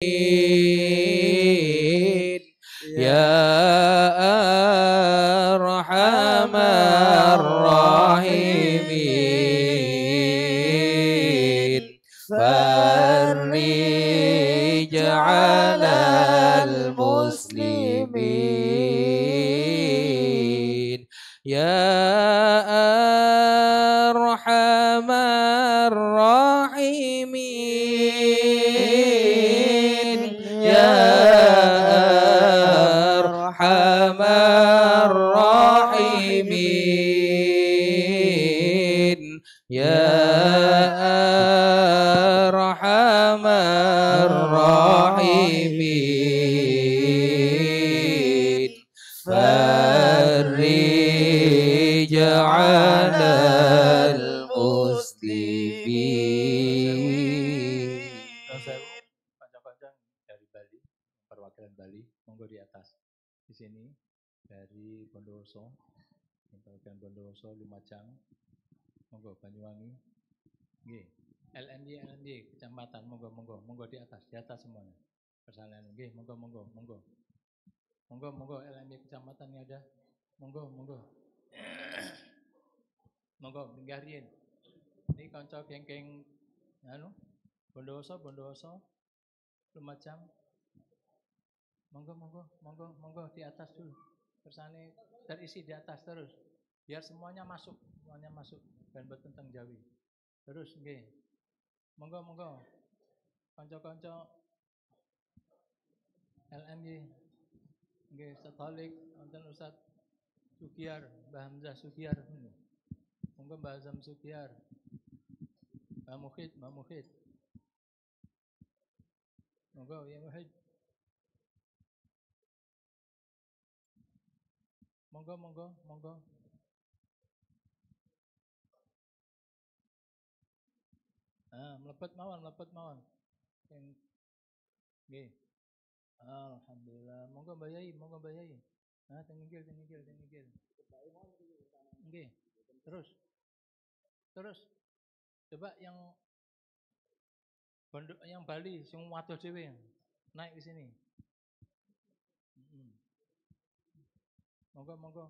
y eh, kersane terisi di atas terus biar semuanya masuk semuanya masuk dan bertentang jawi terus nge monggo monggo konco konco LMY nge Setolik nonton Ustaz Sukiar Mbah Hamzah Sukiar monggo Mbah Hamzah Sukiar Mbah Muhid Mbah Muhid monggo ya Muhid Monggo, monggo, monggo. Ah, melepet mawon, melepet mawon. Yang nggih. Alhamdulillah. Monggo Mbak Yai, monggo Mbak Yai. Ah, tenggil, tenggil, tenggil. Nggih. Terus. Terus. Coba yang Bondo, yang Bali sing wadah dhewe naik ke sini. Monggo, monggo.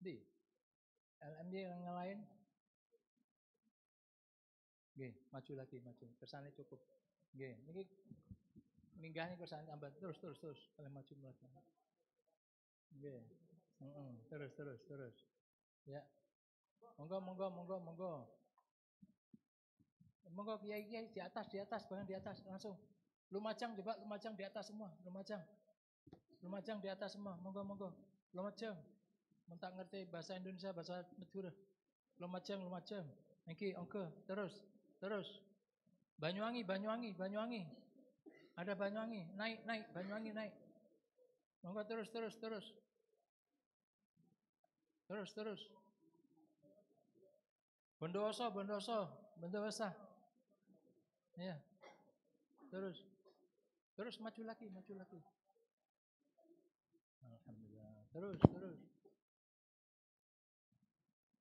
Di LMJ yang lain. Oke, maju lagi, maju. Kersane cukup. Oke, ini minggahnya kersane tambah terus, terus, terus. Kalian maju terus, Oke, terus, terus, terus. Ya, monggo, monggo, monggo, monggo. Monggo kiai kiai di atas, di atas, bahkan di atas langsung. Lumajang coba, lumajang di atas semua, lumajang. Lumajang di atas semua, monggo, monggo. Lumajang. Mun tak ngerti bahasa Indonesia, bahasa Madura. Lumajang, Lumajang. Niki angka terus, terus. Banyuwangi, Banyuwangi, Banyuwangi. Ada Banyuwangi, naik, naik, Banyuwangi naik. Monggo terus, terus, terus. Terus, terus. Bondowoso, Bondowoso, Bondowosa. Ya. Terus. Terus maju lagi, maju lagi. Terus, terus.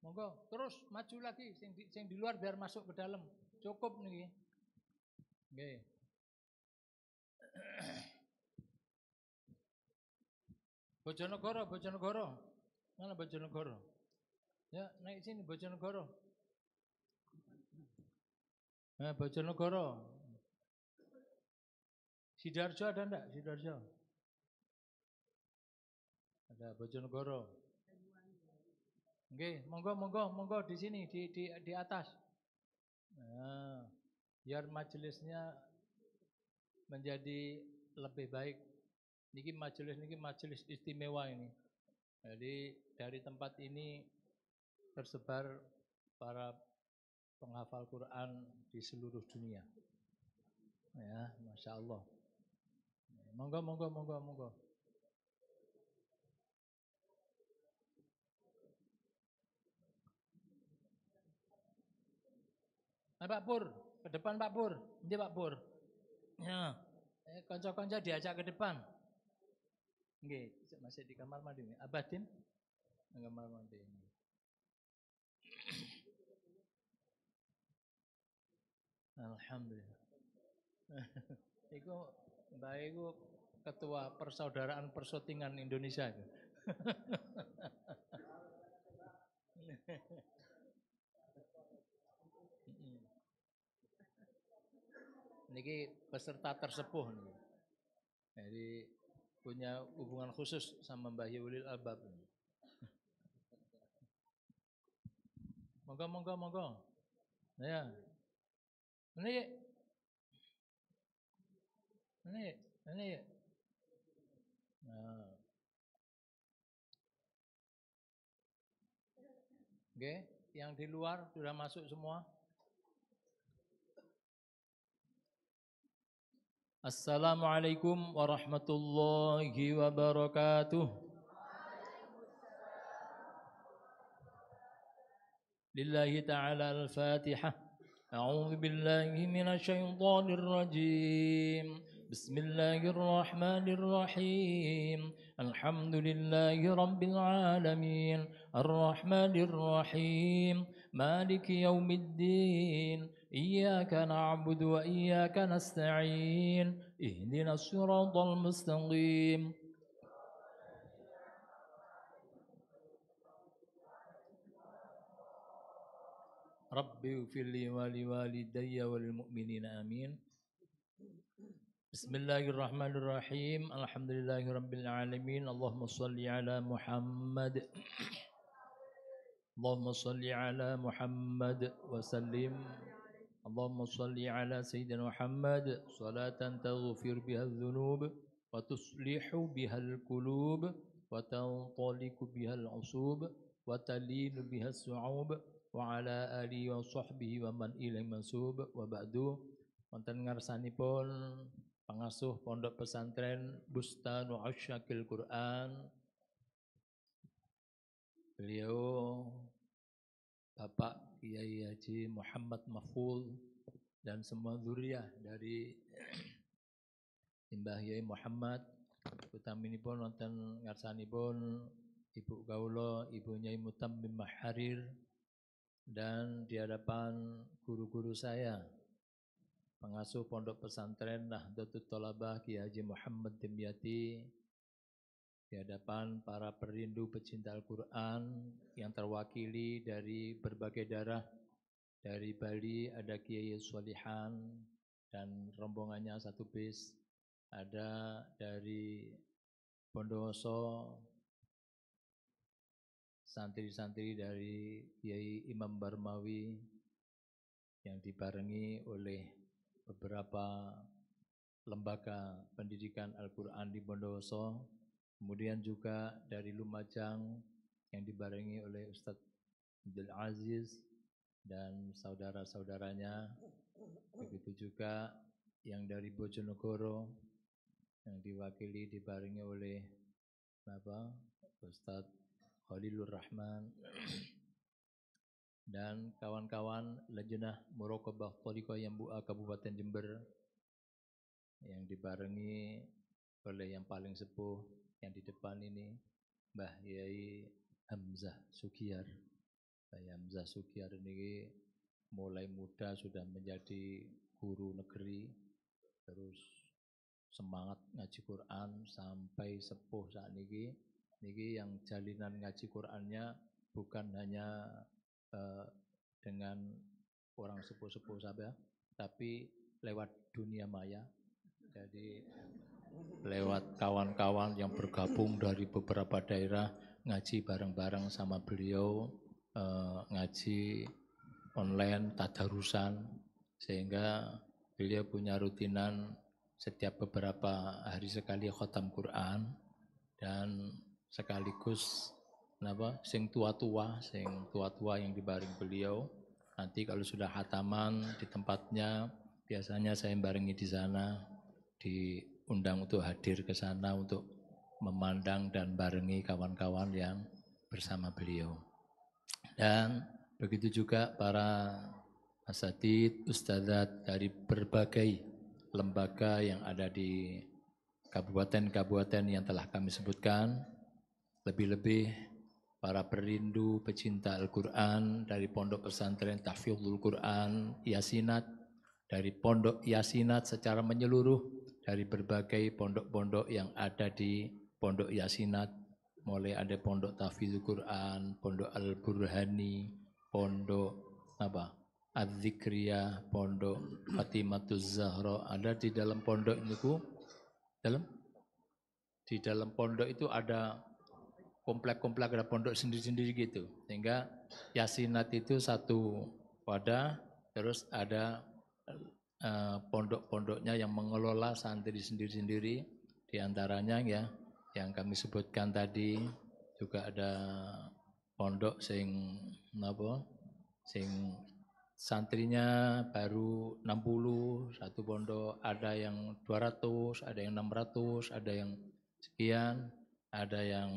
Monggo, terus maju lagi sing di, sing di luar biar masuk ke dalam. Cukup nih. Nggih. Bojonegoro, Bojonegoro. Mana Bojonegoro? Ya, naik sini Bojonegoro. eh Bojonegoro. Sidarjo ada enggak? Sidarjo ada Bojonegoro. Oke, monggo monggo monggo di sini di di di atas. Nah, biar majelisnya menjadi lebih baik. Niki majelis niki majelis istimewa ini. Jadi dari tempat ini tersebar para penghafal Quran di seluruh dunia. Ya, masya Allah. Monggo, monggo, monggo, monggo. Nah, Pak Pur, ke depan Pak Pur. Ini Pak Pur. Ya. Eh, konco-konco diajak ke depan. Nggih, masih di kamar mandi nih. Abadin. Kamar mandi. Alhamdulillah. Iku Mbak Iku ketua persaudaraan persotingan Indonesia. niki peserta tersepuh nih. Jadi punya hubungan khusus sama Mbah Yulil Albab. Monggo, monggo, monggo. Ya. Ini, ini, ini. Nah. Oke, yang di luar sudah masuk semua? السلام عليكم Assalamualaikum warahmatullahi wabarakatuh. لله تعالى الفاتحة أعوذ بالله من الشيطان الرجيم بسم الله الرحمن الرحيم الحمد لله رب العالمين الرحمن الرحيم مالك يوم الدين إياك نعبد وإياك نستعين اهدنا الصراط المستقيم رب اغفر لي ولوالدي وللمؤمنين آمين بسم الله الرحمن الرحيم الحمد لله رب العالمين اللهم صل على محمد اللهم صل على محمد وسلم اللهم صل على سيدنا محمد صلاة تغفر بها الذنوب وتصلح بها القلوب وتنطلق بها العصوب وتلين بها الصعوب وعلى آله وصحبه ومن إليه منسوب وبعد wonten ngarsanipun pengasuh pondok pesantren Bustanu Asyakil Quran beliau Bapak Kiai Haji Muhammad Maful dan semua zuriat dari Mbah Kiai Muhammad utamini pun nonton ngarsani pun Ibu Gaulo, Ibu Nyai Mutam bin Maharir dan di hadapan guru-guru saya pengasuh pondok pesantren Nahdlatul Tolabah Kiai Haji Muhammad Dimyati di hadapan para perindu pecinta Al-Quran yang terwakili dari berbagai darah Dari Bali ada Kiai Solihan dan rombongannya satu bis. Ada dari Bondowoso, santri-santri dari Kiai Imam Barmawi yang dibarengi oleh beberapa lembaga pendidikan Al-Quran di Bondowoso Kemudian juga dari Lumajang yang dibarengi oleh Ustadz Abdul Aziz dan saudara-saudaranya. Begitu juga yang dari Bojonegoro yang diwakili dibarengi oleh apa Ustadz Khalilur Rahman dan kawan-kawan Lejnah Murokobah Tolikoh yang Bu'a Kabupaten Jember yang dibarengi oleh yang paling sepuh yang di depan ini Mbah Yai Hamzah sugiar, Mbah Hamzah Sugiar ini mulai muda sudah menjadi guru negeri, terus semangat ngaji Quran sampai sepuh saat niki. Niki yang jalinan ngaji Qurannya bukan hanya uh, dengan orang sepuh-sepuh saja, tapi lewat dunia maya. Jadi Mm-hmm. lewat kawan-kawan yang bergabung dari beberapa daerah ngaji bareng-bareng sama beliau uh, ngaji online tadarusan sehingga beliau punya rutinan setiap beberapa hari sekali khotam Quran dan sekaligus kenapa sing tua-tua sing tua-tua yang dibaring beliau nanti kalau sudah hataman di tempatnya biasanya saya barengi di sana di undang untuk hadir ke sana untuk memandang dan barengi kawan-kawan yang bersama beliau. Dan begitu juga para asatid, ustadzat dari berbagai lembaga yang ada di kabupaten-kabupaten yang telah kami sebutkan, lebih-lebih para perindu pecinta Al-Quran dari Pondok Pesantren Tahfidzul Quran Yasinat, dari Pondok Yasinat secara menyeluruh dari berbagai pondok-pondok yang ada di Pondok Yasinat, mulai ada Pondok Tafizul Quran, Pondok Al-Burhani, Pondok apa? Adzikria, Pondok Fatimatuz Zahra, ada di dalam pondok ini ku, dalam di dalam pondok itu ada komplek-komplek ada pondok sendiri-sendiri gitu. Sehingga Yasinat itu satu wadah terus ada Eh, pondok-pondoknya yang mengelola santri sendiri-sendiri, diantaranya ya yang kami sebutkan tadi juga ada pondok sing apa? sing santrinya baru 60 satu pondok ada yang 200 ada yang 600 ada yang sekian ada yang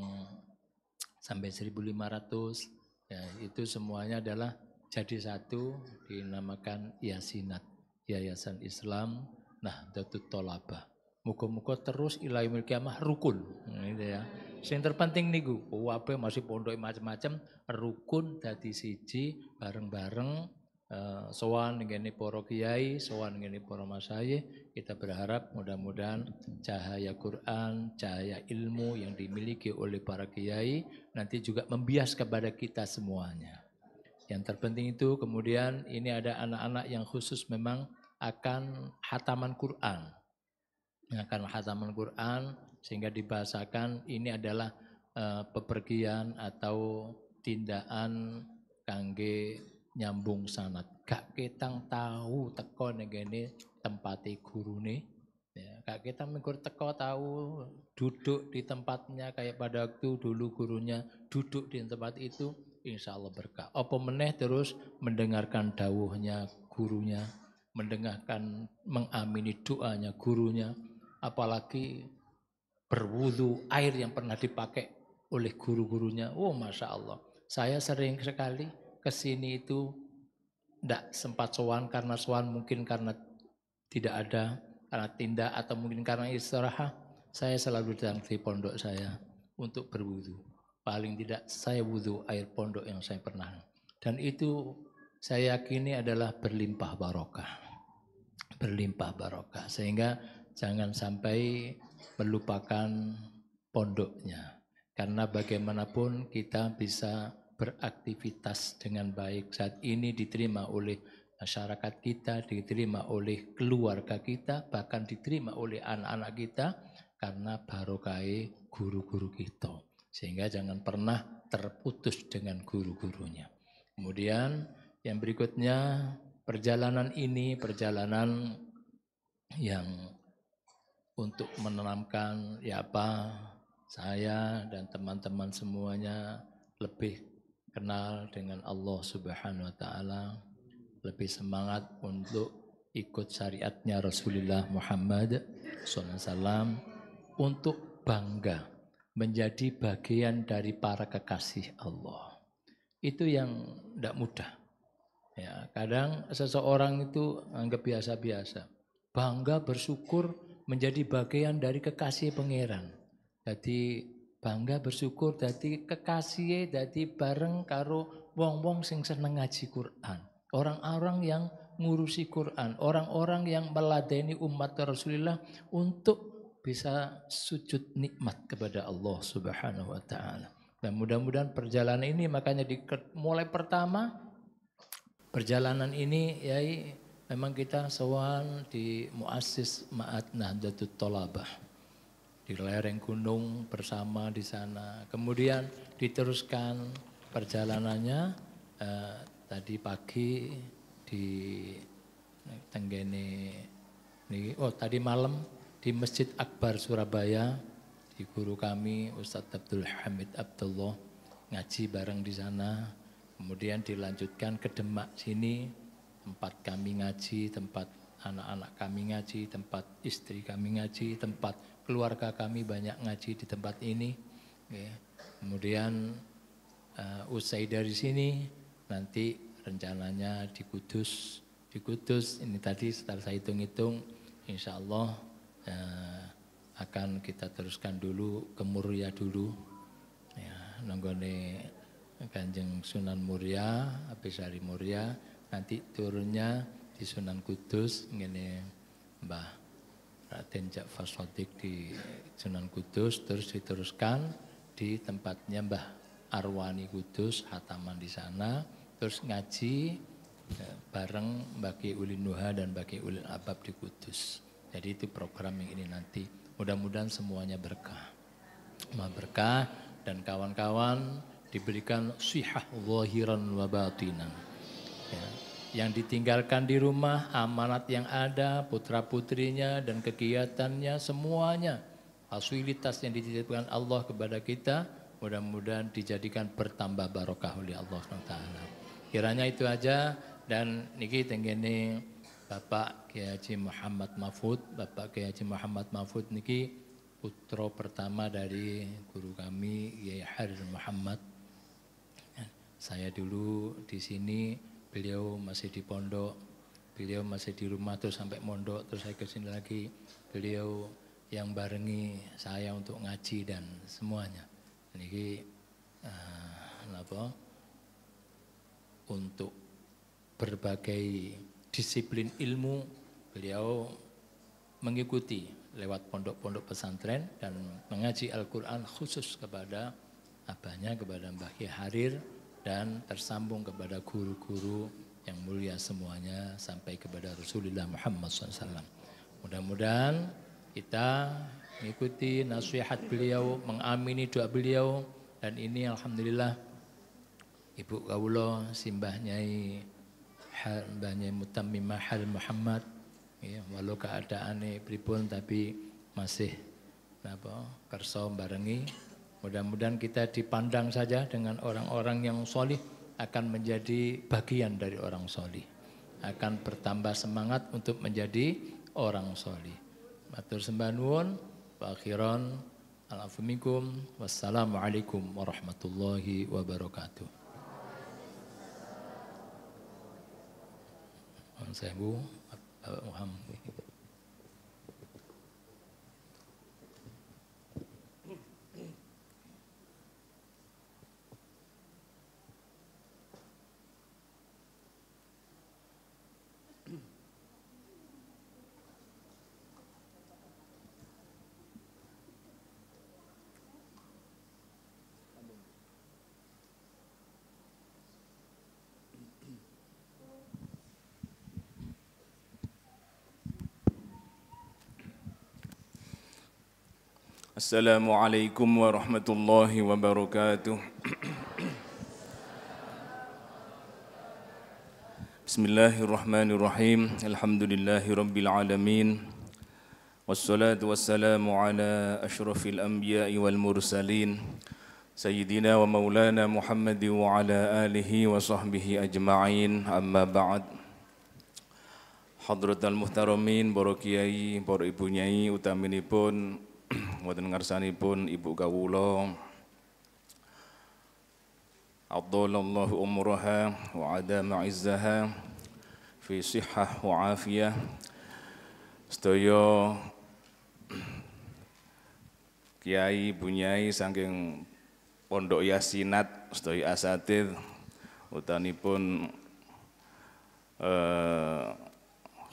sampai 1500 ya itu semuanya adalah jadi satu dinamakan yasinat Yayasan Islam Nah Datu Tolaba Muka-muka terus ilahimul kiamah rukun. Gitu ya. Oh, yang terpenting gua, UAP masih pondok macam-macam, rukun dari siji bareng-bareng uh, dengan ini para kiai, dengan ini para masaye, Kita berharap mudah-mudahan cahaya Quran, cahaya ilmu yang dimiliki oleh para kiai nanti juga membias kepada kita semuanya. Yang terpenting itu kemudian ini ada anak-anak yang khusus memang akan hataman Quran. Akan hataman Quran sehingga dibahasakan ini adalah uh, pepergian atau tindakan kangge nyambung sanat. Kak kita tahu teko negeni tempati nih. Ya, kak kita mengkur teko tahu duduk di tempatnya kayak pada waktu dulu gurunya duduk di tempat itu insya Allah berkah. Apa meneh terus mendengarkan dawuhnya gurunya, mendengarkan mengamini doanya gurunya, apalagi berwudu air yang pernah dipakai oleh guru-gurunya. Oh Masya Allah. Saya sering sekali ke sini itu tidak sempat sowan karena sowan mungkin karena tidak ada, karena tindak atau mungkin karena istirahat. Saya selalu datang di pondok saya untuk berwudu paling tidak saya wudhu air pondok yang saya pernah. Dan itu saya yakini adalah berlimpah barokah. Berlimpah barokah. Sehingga jangan sampai melupakan pondoknya. Karena bagaimanapun kita bisa beraktivitas dengan baik. Saat ini diterima oleh masyarakat kita, diterima oleh keluarga kita, bahkan diterima oleh anak-anak kita karena barokai guru-guru kita. Sehingga jangan pernah terputus dengan guru-gurunya. Kemudian yang berikutnya perjalanan ini perjalanan yang untuk menanamkan ya apa saya dan teman-teman semuanya lebih kenal dengan Allah Subhanahu wa taala, lebih semangat untuk ikut syariatnya Rasulullah Muhammad SAW untuk bangga menjadi bagian dari para kekasih Allah. Itu yang tidak mudah. Ya, kadang seseorang itu anggap biasa-biasa. Bangga bersyukur menjadi bagian dari kekasih pangeran. Jadi bangga bersyukur jadi kekasih jadi bareng karo wong-wong sing seneng ngaji Quran. Orang-orang yang ngurusi Quran, orang-orang yang meladeni umat Rasulullah untuk bisa sujud nikmat kepada Allah Subhanahu wa taala. Dan mudah-mudahan perjalanan ini makanya di mulai pertama perjalanan ini yai memang kita sewan di Muassis Ma'at Nahdlatul Tolabah di lereng gunung bersama di sana. Kemudian diteruskan perjalanannya eh, tadi pagi di Tenggene. Oh tadi malam di Masjid Akbar Surabaya di guru kami Ustadz Abdul Hamid Abdullah ngaji bareng di sana kemudian dilanjutkan ke Demak sini tempat kami ngaji tempat anak-anak kami ngaji tempat istri kami ngaji tempat keluarga kami banyak ngaji di tempat ini kemudian uh, usai dari sini nanti rencananya di Kudus di Kudus ini tadi setelah saya hitung-hitung insya Allah eh, akan kita teruskan dulu ke Muria dulu. Ya, nonggone Kanjeng Sunan Muria, hari Muria, nanti turunnya di Sunan Kudus ngene Mbah Raden Ja'far Sodik di Sunan Kudus terus diteruskan di tempatnya Mbah Arwani Kudus hataman di sana terus ngaji eh, bareng bagi Ulin Nuha dan bagi Ulin Abab di Kudus. Jadi itu program yang ini nanti. Mudah-mudahan semuanya berkah. Ma berkah dan kawan-kawan diberikan sihah wahiran wa batinan. Ya. Yang ditinggalkan di rumah, amanat yang ada, putra-putrinya dan kegiatannya semuanya. Fasilitas yang dititipkan Allah kepada kita mudah-mudahan dijadikan bertambah barokah oleh Allah SWT. Kiranya itu aja dan niki tenggene Bapak Kiai Haji Muhammad Mahfud, Bapak Kiai Haji Muhammad Mahfud niki putra pertama dari guru kami Kiai Harir Muhammad. Saya dulu di sini, beliau masih di pondok, beliau masih di rumah terus sampai mondok, terus saya ke sini lagi. Beliau yang barengi saya untuk ngaji dan semuanya. Niki uh, eh, apa? Untuk berbagai disiplin ilmu beliau mengikuti lewat pondok-pondok pesantren dan mengaji Al-Quran khusus kepada abahnya, kepada Mbah Ki Harir dan tersambung kepada guru-guru yang mulia semuanya sampai kepada Rasulullah Muhammad SAW. Mudah-mudahan kita mengikuti nasihat beliau, mengamini doa beliau dan ini Alhamdulillah Ibu Kaulo, Simbah Nyai, hal Mbahnya Mutammimah hal Muhammad ya, walau keadaannya pripun tapi masih apa kerso barengi mudah-mudahan kita dipandang saja dengan orang-orang yang solih akan menjadi bagian dari orang solih akan bertambah semangat untuk menjadi orang solih matur sembah nuwun akhiran Wassalamualaikum warahmatullahi wabarakatuh. Saya Bapak Muhammad. Assalamualaikum warahmatullahi wabarakatuh. Bismillahirrahmanirrahim. Alhamdulillahi rabbil alamin. Wassalatu wassalamu ala asyrafil anbiya'i wal mursalin. Sayyidina wa maulana Muhammad wa ala alihi wa sahbihi ajma'in amma ba'd Hadratul Muhtaramin, para kiai, para ibu nyai, utaminipun Wadun pun Ibu Gawulo Abdullah umroha, wa adama izzaha fi sihah wa afiyah Stoyo Kiai Bunyai saking Pondok Yasinat stoyo asatid utanipun eh,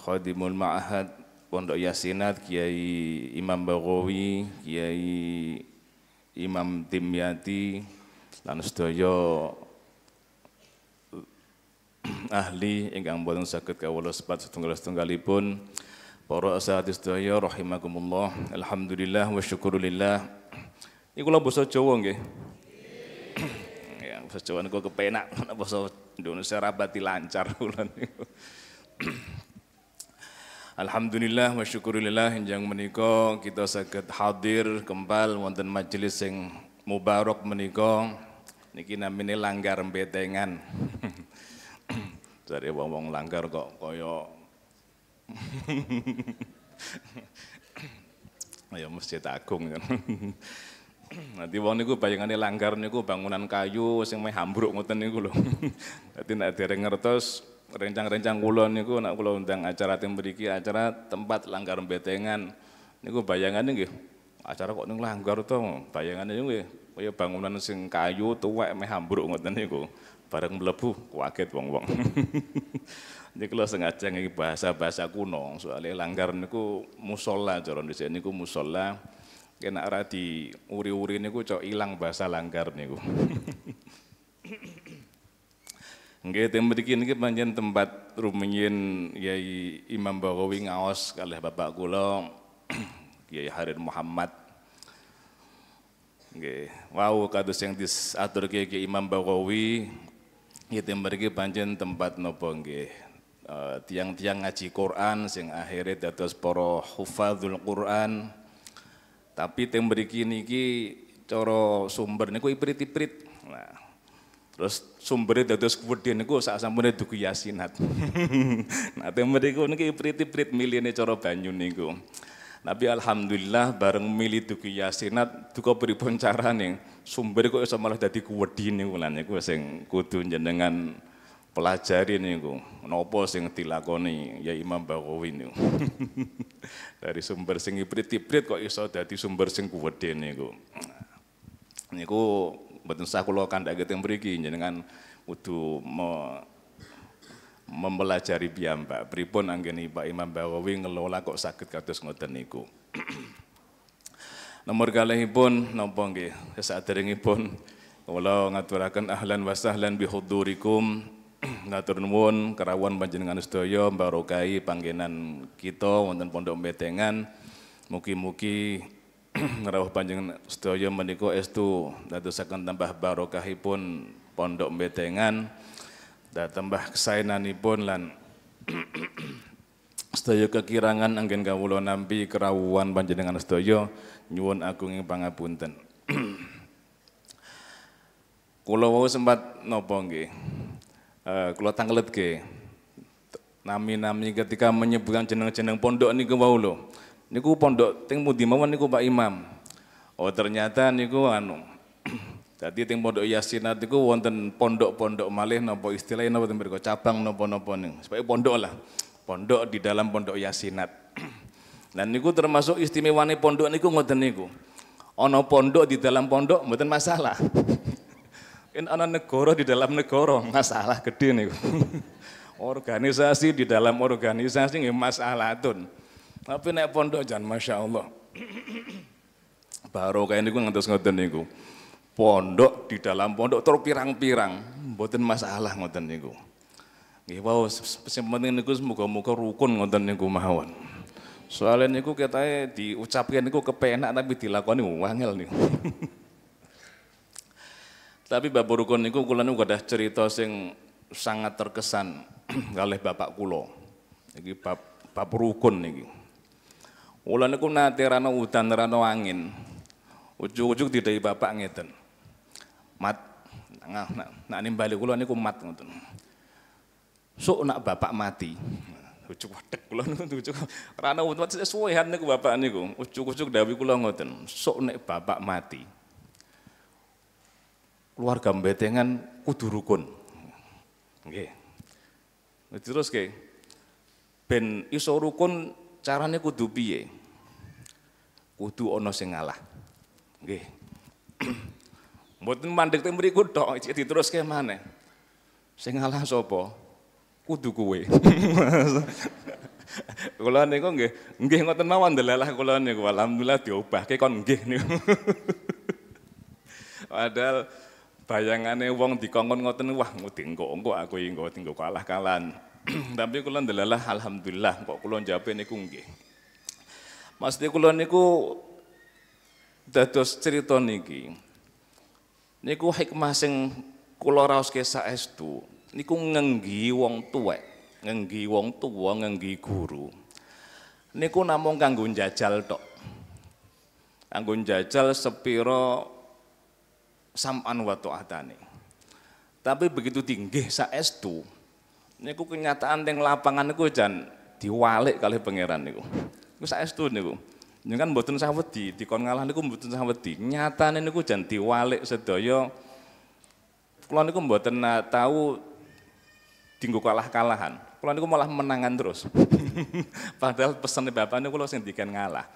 Khadimul Ma'ahad Pondok Yasinat, Kiai Imam Bagowi, Kiai Imam Timyati, lan sedaya ahli ingkang boten saged kawula sepat setunggal-setunggalipun para asadis sedaya rahimakumullah. Alhamdulillah wa syukurillah. Iku kula basa Jawa nggih. Ya, basa Jawa niku kepenak basa Indonesia rabati lancar kula niku. Alhamdulillah wa syukurillah yang menika kita sakit hadir kembali wonten majelis yang mubarak menika niki namine langgar betengan. Jadi wong-wong langgar kok koyo. ayo Masjid Agung. Nanti wong niku bayangane langgar niku bangunan kayu sing meh hambruk ngoten niku lho. Dadi nek dereng ngertos rencang-rencang kulon niku nak kulon undang acara tim beriki acara tempat langgar betengan niku bayangannya nggih acara kok ning langgar to bayangannya nggih ya bangunan sing kayu tuwek meh nggak ngoten niku bareng mlebu kaget wong-wong Jadi kalau sengaja ngeki bahasa-bahasa kuno, soalnya langgar niku musola, jalan di sini niku musola, kena arah di uri-uri niku cok ilang bahasa langgar niku. Nggih teng mriki niki pancen tempat rumiyin Kiai Imam Bagawi ngaos kalih bapak kula Kiai Harir Muhammad. Nggih, wau wow, kados yang diatur Kiai Imam Bagawi nggih mriki pancen tempat napa nggih eh, tiang-tiang ngaji Quran sing akhirnya dados para hufadzul Quran. Tapi teng mriki niki cara sumber niku iprit-iprit. Nah, Terus sumbere dados wedhe niku sak sampune dugu yasinat. Nate mriku niki prit-prit milihne cara banyu niku. Tapi alhamdulillah bareng milih dugu yasinat duka pripun carane sumber kok iso malah dadi kuwedi niku lan niku sing kudu jenengan pelajari niku nopo sing dilakoni ya Imam bawo niku. Dari sumber sing ibrit prit kok iso dadi sumber sing kuwede niku. Nah, niku mboten sah kula kandhakaken mriki jenengan kudu me, mempelajari piyambak pripun anggeni Pak Imam Bawawi ngelola kok sakit kados ngoten niku. Nomor kalihipun napa nggih saderengipun kula ngaturaken ahlan wa sahlan bihudurikum Natur nuwun karawan panjenengan sedaya mbarokahi panggenan kita wonten Pondok Betengan. Mugi-mugi rawuh panjenengan sedaya menika estu dadosaken tambah barokahipun pondok betengan dan tambah kesaenanipun lan sedaya kekirangan anggen kawula nampi kerawuhan panjenengan sedaya nyuwun agunging pangapunten. kula wau sempat nopo nggih. Uh, kula tanglet nggih. Nami-nami ketika menyebutkan jeneng-jeneng pondok niku wau lho niku pondok teng mudi mawon niku Pak Imam. Oh ternyata niku anu. Jadi teng pondok Yasinat niku wonten pondok-pondok malih Nopo istilahnya nopo teng mriku cabang nopo-nopo. ning. supaya pondok lah. Pondok di dalam pondok Yasinat. Dan niku termasuk istimewa nih pondok niku ngoten niku. Ono pondok di dalam pondok mboten masalah. In ana negara di dalam negara masalah gede niku. organisasi di dalam organisasi nggih masalah tun. Tapi naik pondok jangan Masya Allah. Baru kayak ini niku ngantos ngoten niku. Pondok di dalam pondok terpirang-pirang, buatin masalah ngoten niku. Nggih wau sing penting niku semoga-moga rukun ngoten niku mahawan. Soalnya niku kita diucapkan niku kepenak tapi dilakukan dilakoni wangel nih. Tapi Bapak Rukun niku kulan niku ada cerita sing sangat terkesan oleh Bapak Kulo. Iki bab bab rukun gue. Ulan niku nate rano udan rano angin. Ujug-ujug didai bapak ngeten. Mat nah, nak nah, nah nimbali kula niku mat ngoten. Sok nak bapak mati. Ujug wedek kula niku ujug rano udan sesuaian niku bapak niku. Ujug-ujug dawuh kula ngoten. Sok nek bapak mati. Keluarga mbetengan kudu rukun. Nggih. Terus ke ben iso rukun Carane kudu piye? Kudu ana sing ngalah. Nggih. Mboten mandek teng mriku tok, iki diteruske maneh. Sing ngalah sapa? Kudu kowe. kula niku nggih nggih ngoten mawon delalah kula niku alhamdulillah diobahke kon nggih niku. Padahal bayangane wong dikongkon ngoten wah ngudengko engko aku engko tinggo kalah-kalan. Tapi kula ndelalah alhamdulillah kok kula njape niku nggih. Mesti kula niku dados cerita niki. Niku hikmah sing kula raoske saestu niku ngenggi wong tuwek, ngenggi wong tuwa, ngenggi guru. Niku namung kanggo njajal tok. Kanggo njajal sepiro sam'an wa ta'atane. Tapi begitu tinggih saestu, niku kenyataan teng lapangan niku jan diwalik kali pangeran niku. Niku saestu niku. kan mboten sah wedi, dikon ngalah niku mboten sah wedi. Nyatane niku jan diwalik sedaya kula niku mboten tahu dinggo kalah-kalahan. Kula niku malah menangan terus. Padahal pesen bapak niku kula sing diken ngalah.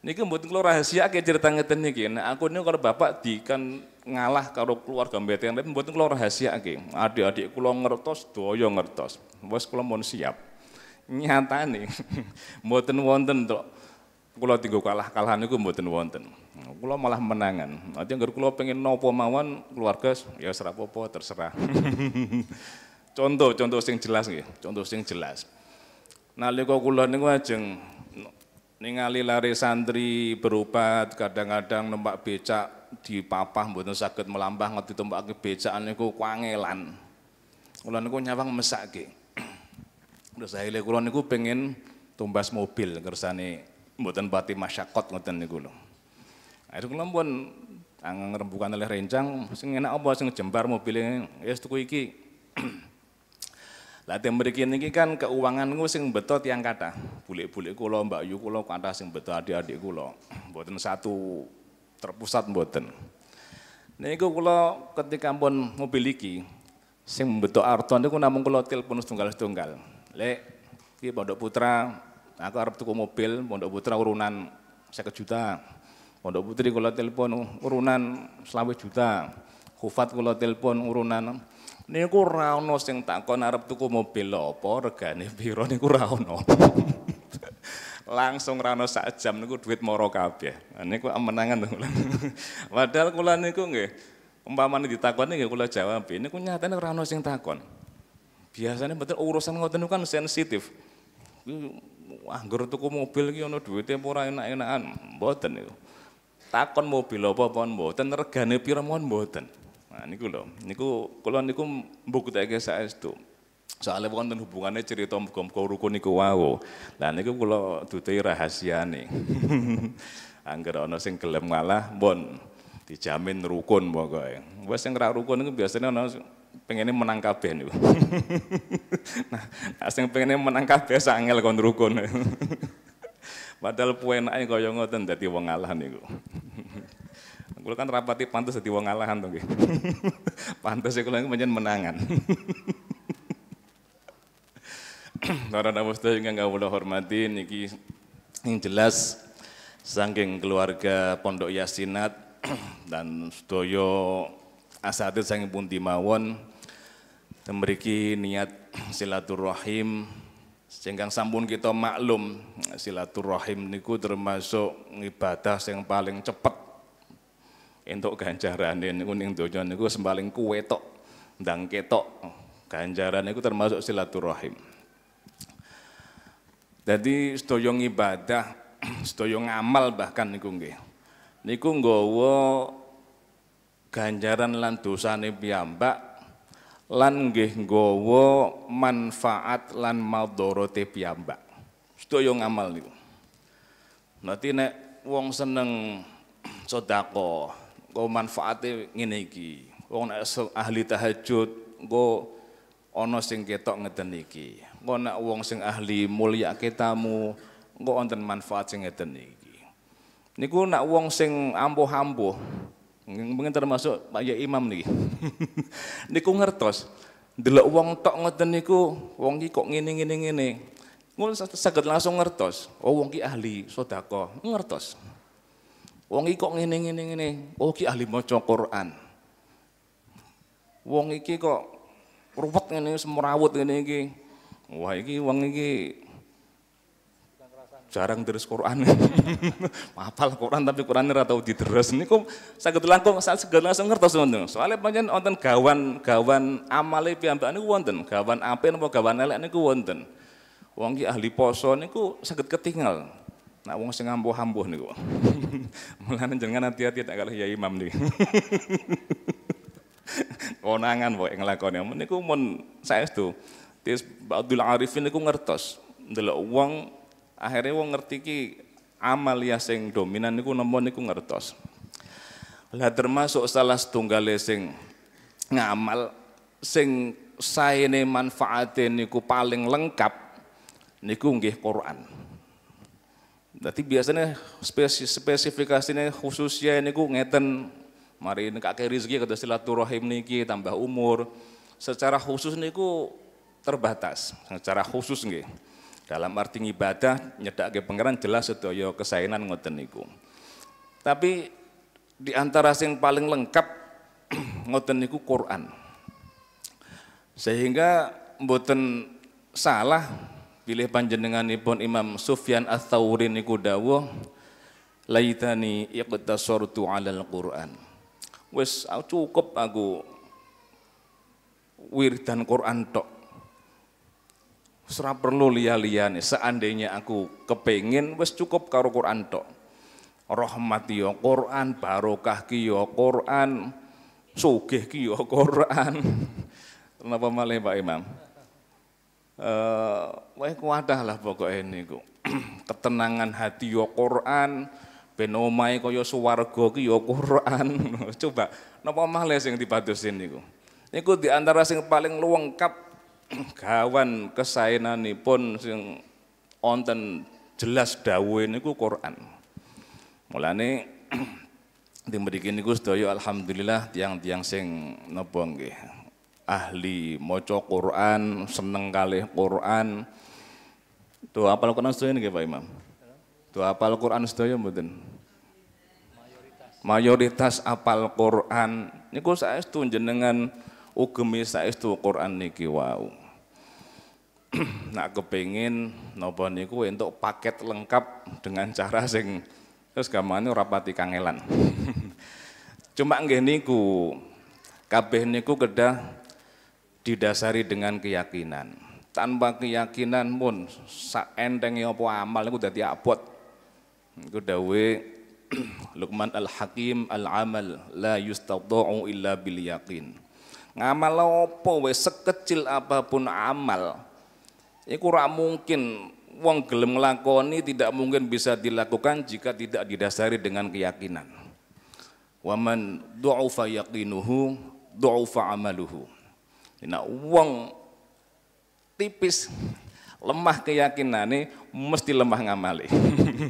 Niki mboten kula rahasiake cerita ngeten niki. Nah, aku niku karo bapak dikan ngalah karo keluarga mbeten lan mboten kula rahasiake. Adik-adik kula ngertos, doyo ngertos. Wes kula mun siap. Nyatane mboten wonten to. Kula tinggu kalah-kalah niku mboten wonten. Kula malah menangan. Nanti anggar kula pengen nopo mawon keluarga ya serah apa terserah. contoh contoh sing jelas nggih, contoh sing jelas. Nalika kula niku ajeng ningali lari santri berobat kadang-kadang nembak becak di papah mboten sakit melambah ngerti tembak becaan niku kwangelan kula niku nyawang mesake terus akhirnya kula niku pengen tumbas mobil kersane mboten pati masyakot ngoten niku lho akhirnya kula pun angen rembukan oleh rencang sing enak apa sing jembar mobilnya ya tuku iki Lah mriki niki kan keuanganku sing beto tiang kata. Bulik-bulik kula, Mbak Yu kula kata sing beto adik-adik kula. Mboten satu terpusat mboten. Niku kula ketika pun mobiliki sing beto arto niku namung kula telepon setunggal-setunggal. Lek iki Pondok Putra aku arep tuku mobil Pondok Putra urunan 50 juta. Pondok Putri kula telepon urunan 20 juta kufat kula telepon urunan niku ora ana sing takon arep tuku mobil apa regane pira niku ora ana. Langsung rano sak jam niku duit moro kabeh. Nah, niku amenangan to Padahal kula niku nggih umpamane ditakoni nggih kula jawab niku nyatane ora ana sing takon. Biasanya betul oh, urusan ngoten kan sensitif. Anggur tuku mobil iki ana duwite apa ora enak-enakan. Mboten niku. Takon mobil apa pon mboten regane pira mon mboten. Nah niku lho, niku kula niku mbuktekke saestu. Soale wonten hubungannya cerita muga-muga rukun niku wau. Lah niku kula duduhi rahasiane. Angger ana sing gelem ngalah, mbon dijamin rukun pokoke. Wes sing ora rukun niku biasanya ana pengennya menang kabeh niku. nah, sing pengennya menang kabeh sangel kon rukun. Padahal puenake kaya ngoten dadi wong ngalah niku. Kulo kan rapati pantas jadi wong alahan to nggih. pantas ya kulo menangan. Para dawuh sedaya enggak boleh hormati niki yang jelas saking keluarga Pondok Yasinat dan sedaya asatid saking pun mawon memiliki niat silaturahim sehingga sambung kita maklum silaturahim niku termasuk ibadah yang paling cepat entuk ganjaran niku kuning donya niku sembaling kuwe tok, ndang ketok. Ganjaran niku termasuk silaturahim. Jadi stoyong ibadah, stoyong amal bahkan niku nggih. Niku nggawa ganjaran lan dosane piyambak lan nggih nggawa manfaat lan madharate piyambak. stoyong amal niku. Nanti nek wong seneng sodakoh engko manfaate ngene iki. Wong nek ahli tahajud go ana sing ketok ngeten iki. Engko nek wong sing ahli mulyake ketamu, engko wonten manfaat sing ngeten iki. Niku nek wong sing ampuh-ampuh mungkin termasuk Pak Ya Imam niki. niku ngertos delok wong tok ngoten niku wong iki kok ngene ngene ngene. Ngono saged langsung ngertos, oh wong ki ahli sedekah, ngertos. Wong iki kok ngene ngene ngene. Oh ki ahli maca Quran. Wong iki kok ruwet ngene semrawut ngene iki. Wah iki wong iki jarang terus Quran. Apal Quran tapi Quran ora tau diterus. Niku saged langkung saged langsung ngertos wonten. Soale pancen wonten gawan-gawan amale piyambak niku wonten, gawan apik napa gawan elek niku wonten. Wong ki ahli poso niku saged ketinggal. Nak wong sing ambuh ambuh niku. Mulane jenengan hati-hati tak kalah ya imam niku. Konangan wae nglakoni. Niku mun saestu Tis Abdul Arifin niku ngertos ndelok wong akhirnya wong ngerti ki amal ya sing dominan niku nemu niku ngertos. Lah termasuk salah setunggal sing ngamal sing saene manfaate niku paling lengkap niku nggih Quran. Berarti biasanya spesif spesifikasinya khususnya ini ku ngeten mari ini kakek rezeki ya, kata silaturahim niki tambah umur secara khusus niku terbatas secara khusus nggih dalam arti ibadah nyedake pangeran jelas sedaya kesayangan ngoten niku tapi di antara sing paling lengkap ngoten niku Quran sehingga mboten salah Pilih panjenenganipun Imam Sufyan Ats-Tsauri niku dawuh laitani iqtasartu 'alal Qur'an. Wis cukup aku wiridan Quran tok. Serap perlu liya-liyane seandainya aku kepengin wis cukup karo Quran tok. Rahmat ya Quran, barokah ki ya Quran, sugih ki ya Quran. Kenapa malah Pak Imam? eh kuwadah lah pokoknya niku. Ketenangan hati yo ya Quran, ben omahe kaya swarga ki yo ya Quran. Coba di malih sing dipadosin niku. Niku di antara sing paling lengkap gawan pun sing onten jelas dawuhe niku Quran. Mulane di mriki niku sedaya alhamdulillah tiang-tiang sing nopo nggih ahli moco Quran, seneng kali Quran. Tuh apal Quran sedoyo nggih Pak Imam? Tuh apal Quran sedoyo mboten? Mayoritas apal Quran niku saestu jenengan ugemi saestu Quran niki wau. nak kepingin nopo niku entuk paket lengkap dengan cara sing terus gamane rapati kangelan. Cuma nggih niku kabeh niku kedah didasari dengan keyakinan. Tanpa keyakinan pun saenteng apa amal niku dadi abot. Niku dawe Luqman al-Hakim al-amal la yustadha'u illa bil yakin. Ngamal apa wae sekecil apapun amal iku ora mungkin wong gelem nglakoni tidak mungkin bisa dilakukan jika tidak didasari dengan keyakinan. Waman du'ufa yaqinuhu du'ufa amaluhu Nah, wong tipis lemah keyakinane mesti lemah ngamali.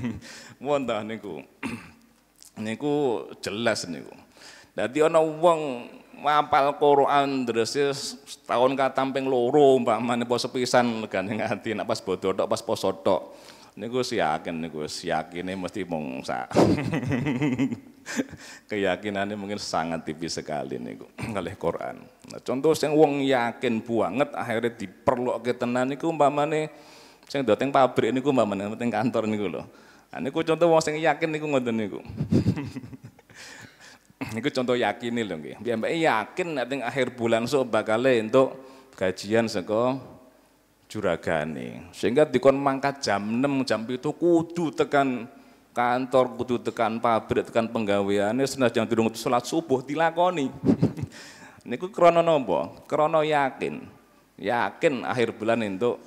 Wonten niku. niku jelas niku. Dadi ana wong mapal Quran drese setahun katamping loro umpamane poso pisan legane ngati nek pas bodho tok pas poso tok. Niku siyakin niku ini mesti mongsa. keyakinannya mungkin sangat tipis sekali niku oleh Quran. Nah, contoh yang wong yakin banget akhirnya ke tenan niku umpamane Saya dateng pabrik niku nih, Dateng kantor niku loh. Nah, niku contoh wong yang yakin niku ngoten niku. niku contoh yakin nih loh. nggih. mbak yakin nanti akhir bulan so bakal untuk gajian juragan nih Sehingga dikon mangkat jam enam jam itu kudu tekan kantor, butuh tekan pabrik, tekan penggaweane senajan durung sholat subuh dilakoni. ini niku krono napa? krono yakin. Yakin akhir bulan untuk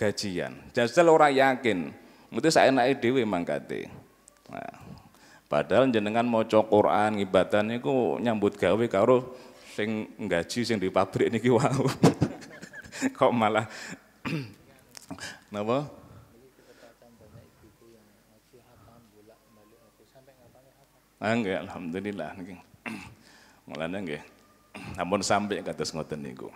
gajian. Jajal orang yakin. Mesti saenake dhewe mangkate. Nah, padahal jenengan maca Quran ibadah niku nyambut gawe karo sing gaji sing di pabrik niki wau. Kok malah napa? Ah, enggak alhamdulillah nggih. Mulane nggih. Namun sampai kados ngoten niku.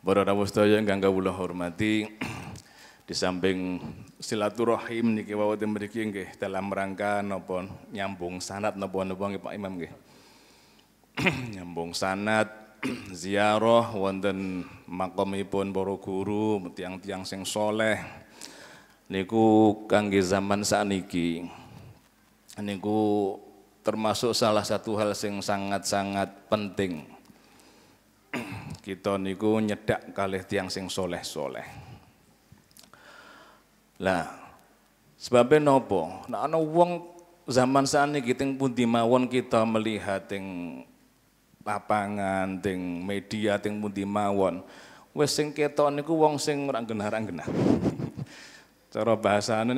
Para rawuh sedaya ingkang kawula hormati, di samping silaturahim niki wau mriki nggih dalam rangka napa nyambung sanat napa-napa nggih Pak Imam nggih. nyambung sanat, ziarah wonten makomipun para guru tiang-tiang sing soleh niku kangge zaman niki niku termasuk salah satu hal sing sangat-sangat penting. Kita niku nyedak kalih tiang sing soleh-soleh. Lah, sebabnya nopo? Nah, ana wong zaman saat ini kita pun mawon kita melihat ting lapangan, ting media, ting pun mawon. Wes sing ini niku wong sing orang genah-genah. Cara bahasane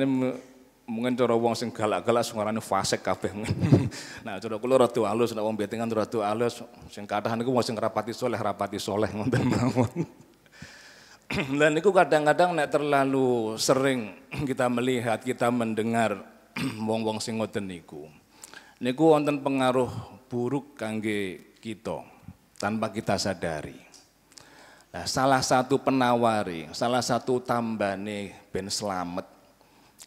mungkin cara wong sing galak-galak suarane fasik kabeh. nah, cara kula rada alus, nek wong betingan rada alus, sing katahan niku wong sing rapati soleh, rapati soleh ngoten mawon. Dan niku kadang-kadang nek terlalu sering kita melihat, kita mendengar wong-wong sing ngoten niku. Niku wonten pengaruh buruk kangge kita tanpa kita sadari. Nah, salah satu penawari, salah satu tambane ben selamat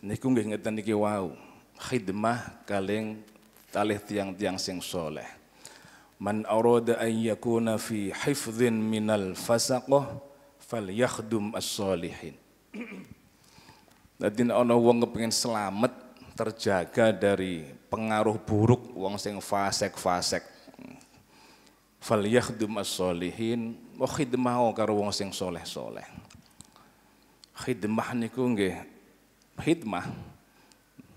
niku nggih ngeten niki wau khidmah kaleng talih tiang-tiang sing soleh man arada an yakuna fi hifdhin minal fasaqah falyakhdum as-solihin dadi ana wong kepengin selamat terjaga dari pengaruh buruk wong sing fasek-fasek falyakhdim as-solihin wa khidmah karo wong sing soleh-soleh khidmah niku nggih hidmah,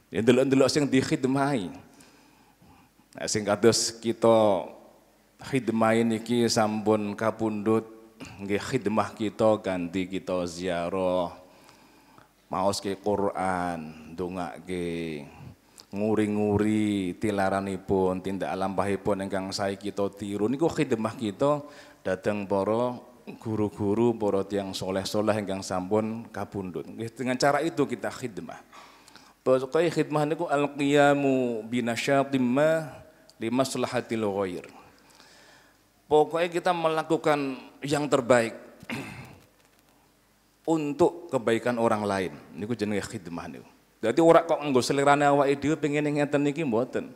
Ya delok-delok sing dikhidmahi. Nah, sing kados kita khidmah niki sampun kapundhut nggih khidmah kita ganti kita ziarah maos ke Quran, ke nguri-nguri tilaranipun, tindak alam bahipun ingkang sae kita tiru niku khidmah kita dateng para guru-guru borot yang soleh-soleh ingkang sampun kabundut. Dengan cara itu kita khidmah. Pokoke khidmah niku al-qiyamu binasyatim ma limaslahatil ghair. Pokoknya kita melakukan yang terbaik untuk kebaikan orang lain. Niku jenenge khidmah niku. Jadi orang kok nggo selirane awake dhewe pengen ngeten niki mboten.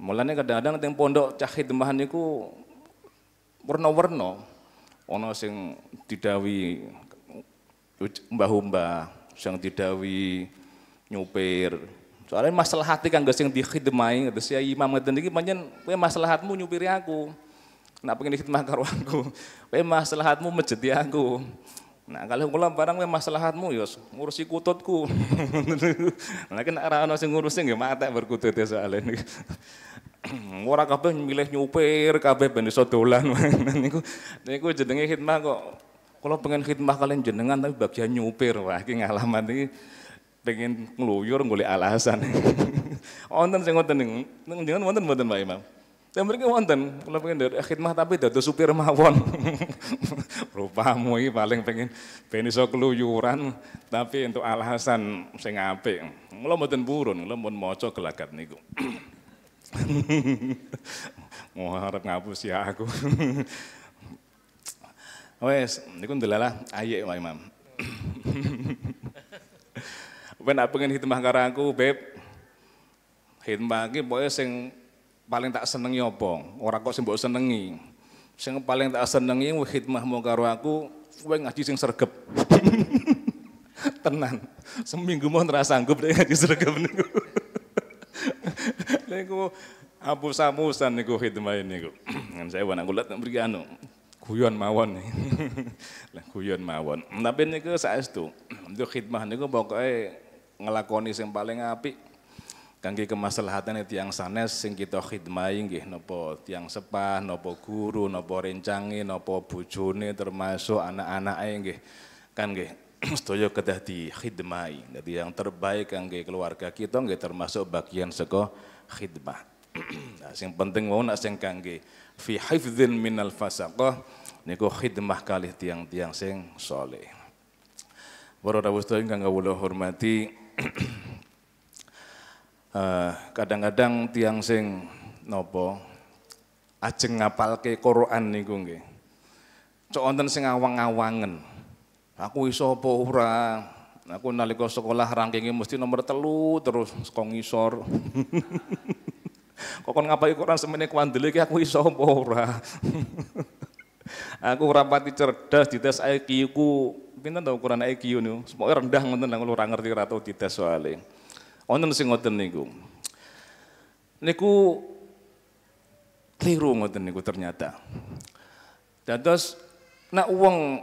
Mulane kadang-kadang teng pondok cah khidmah niku warna-warna ono sing didawi mbah-mbah sing didawi nyupir soalnya masalah hati kan gak sing dikhidmai terus ya imam ngeten iki pancen kowe maslahatmu nyupiri aku nak pengen khidmah karo aku kowe maslahatmu mejeti aku Nah kalau kula barang kowe maslahatmu yo ya ngurusi kututku. Lah nek ora ono sing ngurusi nggih mate berkutut ya soalnya. ora kabeh milih nyupir kabeh ben iso dolan niku niku jenenge khidmah kok kalau pengen khidmah kalian jenengan tapi bagian nyupir wah iki ngalaman iki pengen ngluyur golek alasan wonten sing wonten niku jenengan wonten mboten Pak Imam Dan mereka wonten, kalau pengen dari khidmah tapi dados supir mawon. Rupamu ini paling pengen ben iso keluyuran tapi untuk alasan sing apik. kalau mboten purun, kalau mau maca gelagat niku. Mau harap ngapus ya aku. Wes, niku ndelalah ayek wae, Mam. Ben apa pengen hitmah karo aku, Beb? Hitmah iki pokoke sing paling tak senengi apa? Ora kok sing mbok senengi. Sing paling tak senengi hitmahmu karo aku, kowe ngaji sing sergep. Tenan. Seminggu mau ngerasa sanggup deh ngaji sergep niku niku apus-apusan niku khidmah niku. Kan saya wana kulat beri anu guyon mawon. Lah guyon mawon. Tapi niku saestu. Itu khidmah niku pokoke ngelakoni sing paling apik kangge kemaslahatan e tiang sanes sing kita khidmahi nggih napa tiang sepah, napa guru, napa rencangi, napa bojone termasuk anak-anake nggih. Kan nggih sedaya kedah dikhidmai. Jadi yang terbaik kangge keluarga kita nggih termasuk bagian sekolah khidmat. nah, sing penting wau nak sing kangge fi hifdzin minal fasaqah niku khidmah kali tiang-tiang sing soleh. Para dawuh sedaya ingkang kawula hormati eh, kadang-kadang uh, tiang sing nopo ajeng ngapalke Quran niku nggih. Cok wonten sing awang-awangen. Aku iso apa ora? Aku nalika sekolah rankingnya e mesti nomor telu terus sekong isor Kok ngapain ngapai Quran semenik kuandele ke aku iso apa aku rapati cerdas di tes IQ ku pinten tau ukuran IQ niku? Semoga rendah ngonten aku ora ngerti ratau di tes soalnya Wonten sing ngoten niku. Niku keliru ngoten niku ternyata. terus nak uang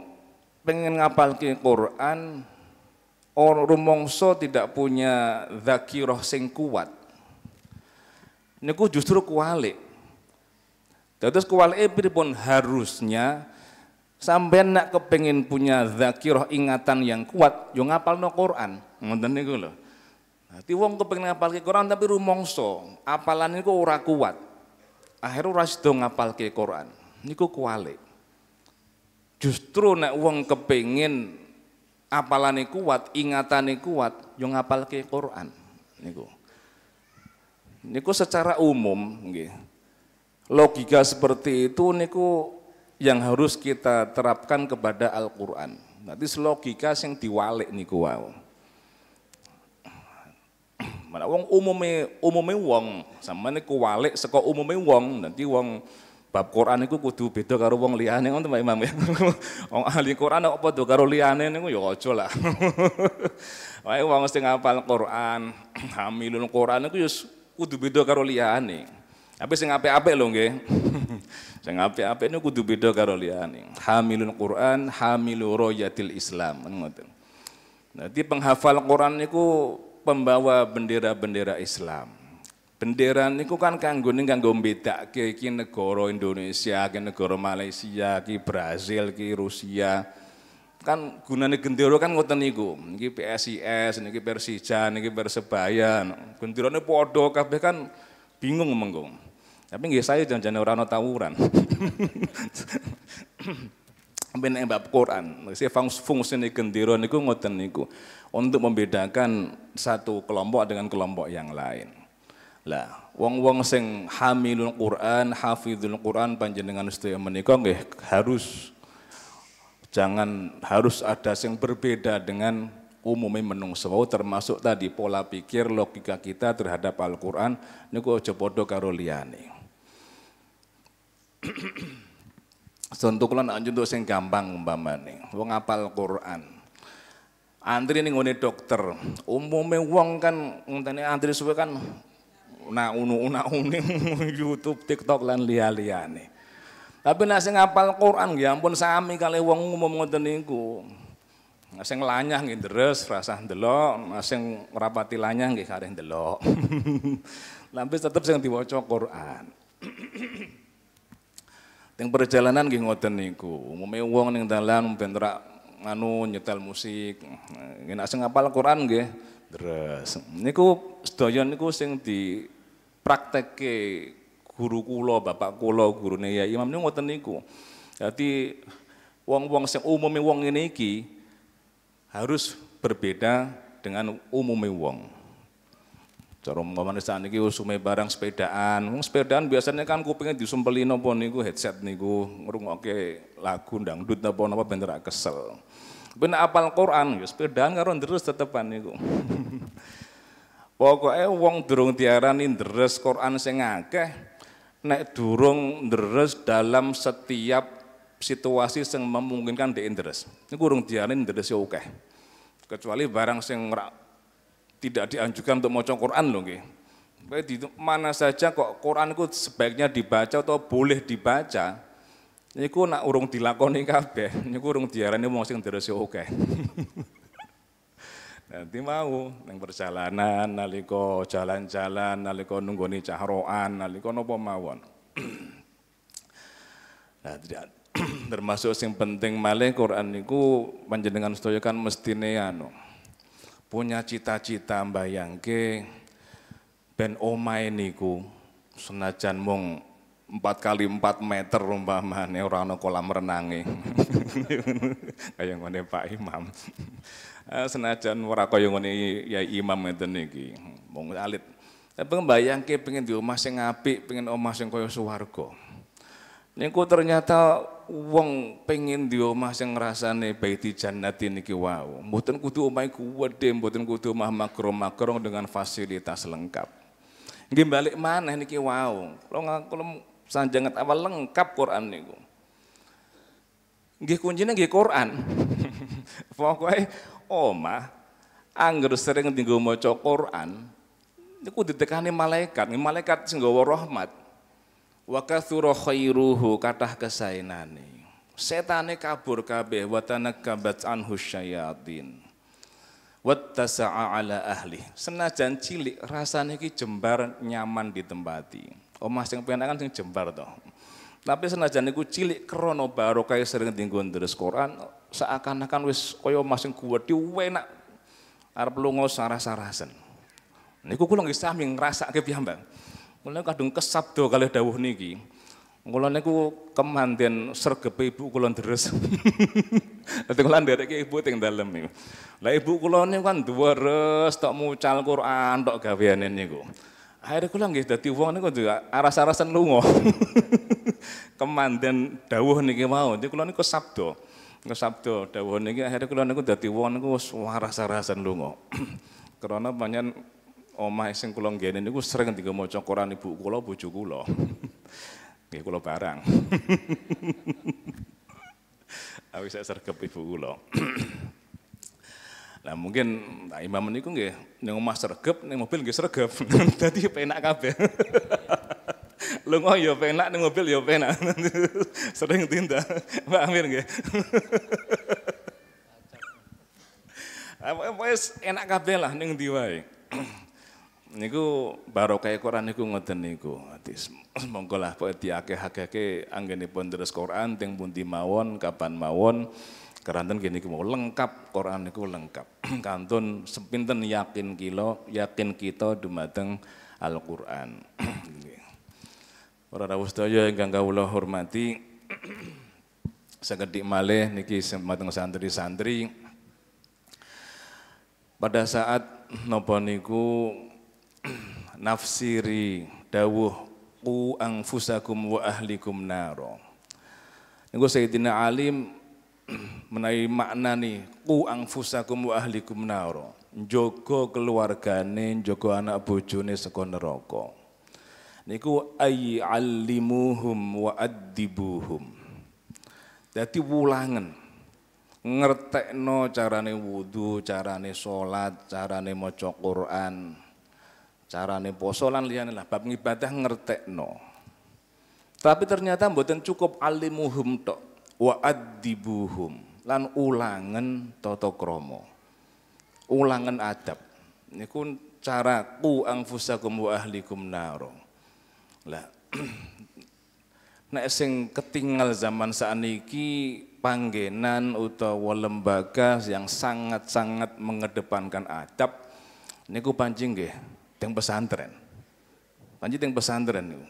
pengen ngapal ke Quran orang rumongso tidak punya zakiroh sing kuat niku justru kualik terus kualik e pun harusnya sampai nak kepengen punya zakiroh ingatan yang kuat yo ngapal no Quran ngoten niku loh. Nanti wong kepengen ngapal ke Quran tapi rumongso apalan niku ora kuat akhirnya ras dong ngapal ke Quran niku kualik justru nak wong kepengen apalane kuat, ingatane kuat, yo ngapalke Quran niku. Niku secara umum nggih. Logika seperti itu niku yang harus kita terapkan kepada Al-Qur'an. Nanti logika yang diwalik niku wau. Mana wong umume umume wong, sampeyan niku walik saka umume wong, nanti wong bab Quran itu kudu beda karo wong liyane ngono Pak Imam ya. Wong ahli Quran kok padha karo liyane niku ya aja lah. Wae wong sing ngapal Quran, hamilul Quran niku ya kudu beda karo liyane. Tapi sing apik-apik lho nggih. sing apik-apik niku kudu beda karo liyane. Hamilul Quran, hamilur royatil Islam ngoten. Nanti penghafal Quran niku pembawa bendera-bendera Islam. Bendera niku kan kanggo ning kanggo mbedakke iki negara Indonesia, iki negara Malaysia, iki Brazil, iki Rusia. Kan gunane gendera kan ngoten niku. Niki PSIS, niki Persija, niki Persebaya. Nah, Genderane padha kabeh kan bingung mengko. Tapi nggih saya jangan ora ana tawuran. Ben bab Quran, saya fungsi gendera niku ngoten niku untuk membedakan satu kelompok dengan kelompok yang lain. Lah, wong-wong sing hamilul Quran, hafizul Quran panjenengan sedaya menika nggih harus jangan harus ada sing berbeda dengan umumnya menungso oh, termasuk tadi pola pikir logika kita terhadap Al-Qur'an niku aja padha karo liyane. Contoh kula nak sing gampang umpamane, wong apal Quran. Antri ning ngene dokter, umumnya wong kan ngenteni antri suwe kan na unu una uni YouTube, TikTok lan liya-liyane. Tapi nek sing ngapal Quran ya ampun sami kali wong ngomong ngoten niku. Sing lanyah nggih deres rasah ndelok, sing ora pati lanyah nggih kareh ndelok. Tapi tetep sing diwaca Quran. Teng perjalanan nggih ngoten niku. Umume wong ning dalan ben anu nyetel musik. Nek sing ngapal Quran nggih deres. Niku sedaya niku sing di prakteke guru kula, bapak kula, gurune ya Imam niku ngoten niku. Dadi wong-wong sing umume wong ngene iki harus berbeda dengan umume wong. Cara umpamane saat niki usume barang sepedaan, wong sepedaan biasanya kan kupinge disumpeli napa niku headset niku ngrungokke lagu dangdut napa napa ben kesel. Ben apal Quran ya sepedaan karo terus tetepan niku. Pokoknya wong durung diarani deres Quran sing akeh nek durung deres dalam setiap situasi sing memungkinkan di deres. Niku durung diarani deres yo akeh. Kecuali barang sing tidak dianjurkan untuk maca Quran loh nggih. di mana saja kok Quranku sebaiknya dibaca atau boleh dibaca, niku nak urung dilakoni kabeh, niku urung diarani wong sing deres yo akeh. Nanti mau neng perjalanan nalika jalan-jalan nalika nunggoni cahroan nalika nopo mawon. nah, tidak termasuk sing penting malih Quran niku panjenengan sedaya kan mestine anu punya cita-cita mbayangke ben omahe niku senajan mung empat kali empat meter umpamane ora ana kolam renange. Kayak ngene Pak Imam. Eh, senajan ora kaya ngene ya imam ngeten iki mung alit tapi eh, mbayangke pengen di omah sing apik pengen omah sing kaya swarga niku ternyata wong pengen di omah sing rasane baiti jannati niki wau mboten kudu omah iku wedhe mboten kudu omah makro-makro dengan fasilitas lengkap nggih balik maneh niki wau kula kula sanjangat awal lengkap Quran niku nggih kuncinya nggih Quran pokoknya omah anggur sering tinggal maca Quran niku ditekani malaikat, malaikat sing gawa rahmat. Wa kathura khairuhu katah kesaenane. Setane kabur kabeh wa tanakkabat anhu syayatin. Wattasa'a ala ahli. Senajan cilik rasane iki jembar nyaman ditempati. Omah sing penak kan sing jembar toh. Tapi senajan niku cilik krana barokah sering dinggo terus Quran, seakan-akan wis koyo masing kuwedi enak arep lunga saras-sarasen. Niku kula nggih sami ngrasake piyambak. Kula kadung kesabda kalih dawuh niki. Kula niku kemanten sregepe ibu kula deres. Dadi kula ndereke ibu teng dalem niku. Lah ibu kula niku kan duwe res tok mucal Quran tok gaweane niku. Akhirnya kula nggih dadi wong niku juga aras-arasan lunga. kemanten dawuh niki mau. Niku kula niku sabda ngesabda dawuh niki akhire kula niku dadi wong niku wis waras-arasan lunga. Karena banyak omah sing kula ngene niku sering dienggo maca Quran ibu kula bojo kula. Nggih kula barang. Awis saya sergap ibu kula. Nah mungkin nah, imam niku nggih ning omah sregep, ning mobil nggih sregep. Dadi penak kabeh. Lungo ya penak nih mobil ya penak. Sering tindak. Mbak Amir nggih. Wes enak kabeh lah ning ndi wae. niku barokah Quran niku ngoten niku. Monggo lah pokoke diakeh-akehke anggenipun terus Quran teng pundi mawon kapan mawon keranten gini mau lengkap Quran niku lengkap. Kantun sepinten yakin kilo yakin kita dumateng Al-Qur'an. Para rawuh sedaya ingkang kawula hormati sekedhik malih niki semateng santri-santri. Pada saat nopo niku nafsiri dawuh ku anfusakum wa ahlikum naro. Niku Sayyidina Alim menawi makna nih ku anfusakum wa ahlikum naro. Jogo keluargane, jogo anak bojone saka neraka niku ayi alimuhum wa adibuhum. Dadi wulangan ngertekno carane wudu, carane sholat, carane maca Quran, carane posolan, lianilah liyane lah bab ngibadah ngertekno. Tapi ternyata mboten cukup alimuhum tok wa adibuhum lan ulangan toto kromo, ulangan adab. Niku cara ku angfusakum wa ahlikum narong lah nek sing ketinggal zaman saat ini panggenan utawa lembaga yang sangat-sangat mengedepankan adab niku pancing nggih teng pesantren. pancing teng pesantren niku.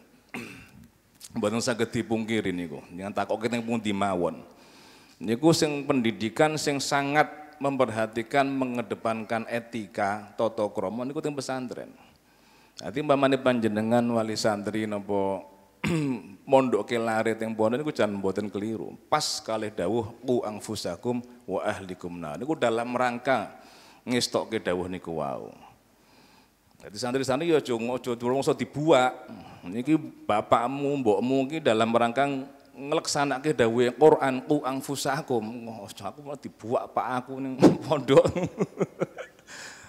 Mboten saged dipungkiri niku. dengan takoke teng pundi mawon. Niku sing pendidikan sing sangat memperhatikan mengedepankan etika tata krama niku teng pesantren. Mbak Mani panjenengan wali santri nopo ke larit yang pondok niku jan buatin keliru. Pas kali dawuh ku fusakum wa ahlikum Ini Niku dalam rangka ke dawuh niku wau. Jadi santri-santri ya aja aja durung so dibuak. Niki bapakmu, mbokmu ini dalam rangka ke ngeleksanake yang Quran ku fusakum. Oh, aku malah dibuak pak aku neng pondok.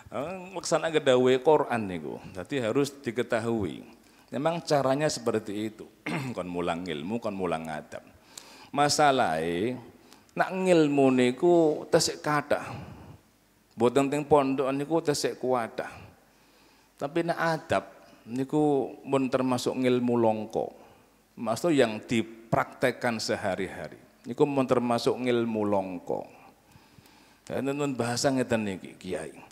Eh, Maksana gedawe Quran niku. Jadi harus diketahui. Memang caranya seperti itu. kon mulang ilmu, kon mulang adab. Masalahe nak ngilmu niku tesik sekada, buat teng pondok niku tesik kuwadah. Tapi nak adab niku pun termasuk ngilmu longko. Maksud yang dipraktekkan sehari-hari. Niku pun termasuk ngilmu longko. Dan nun bahasa ngeten niki Kiai.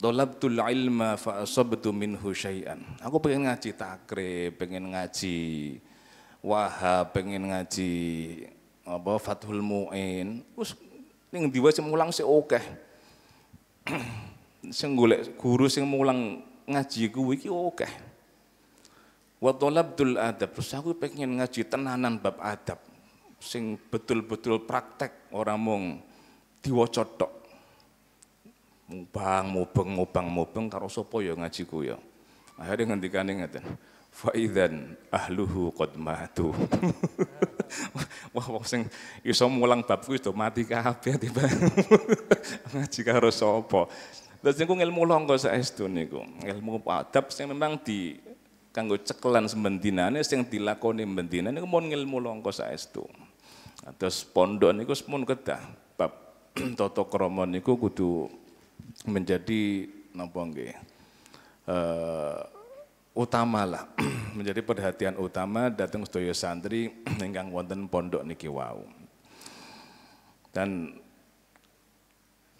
Dolabtul ilma fa'asabtu minhu syai'an. Aku pengen ngaji takre pengen ngaji wahab, pengen ngaji apa Fathul Mu'in. Terus ning diwa sing mulang sik akeh. sing golek guru sing mulang ngaji kuwi iki akeh. Wa dolabtul adab. Terus aku pengen ngaji tenanan bab adab sing betul-betul praktek orang mung diwaca mubang mubeng mubang mubeng karo sapa ya ngaji ku ya akhire ngendikane ngeten fa idzan ahluhu qad matu wah wong sing iso mulang bab kuwi do mati kabeh tiba ngaji karo sapa terus niku ilmu langka saestu niku ilmu adab sing memang di kanggo cekelan sembendinane sing dilakoni mbendinane niku mun ilmu langka saestu terus pondok niku semun kedah bab tata krama niku kudu menjadi napa uh, utama lah menjadi perhatian utama datang studio santri ingkang wonten pondok niki wau dan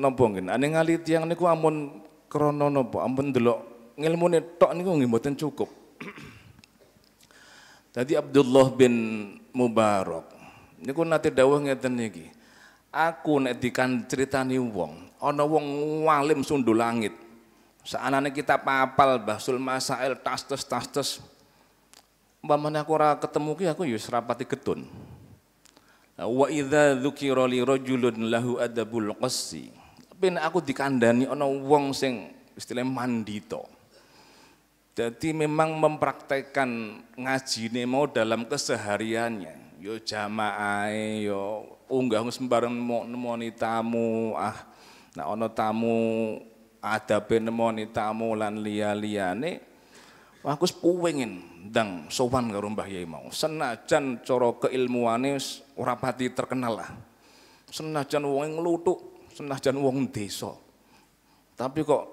nombongin nggih ane ngali tiang niku amun krono nopo amun delok ngilmune tok niku nggih cukup Tadi Abdullah bin Mubarak niku nate dawuh ngeten niki Aku nek dikan critani wong, ana wong walim sundul langit. Saanane kita papal basul masail tastes tastes. tas aku ora ketemu ki aku ya serapati getun. Wa idza dzukira li rajulun lahu adabul qassi. Tapi aku dikandani ana wong sing istilah mandito. Jadi memang mempraktekkan ngajine mau dalam kesehariannya. Yo ya jamaah, e, yo ya unggah sembarang nemoni tamu ah nah ono tamu ada nemoni tamu lan lia liyane aku sepuwingin dang sowan karo Mbah Yai mau senajan coro keilmuane ora pati terkenal lah senajan wong ngelutuk senajan wong desa tapi kok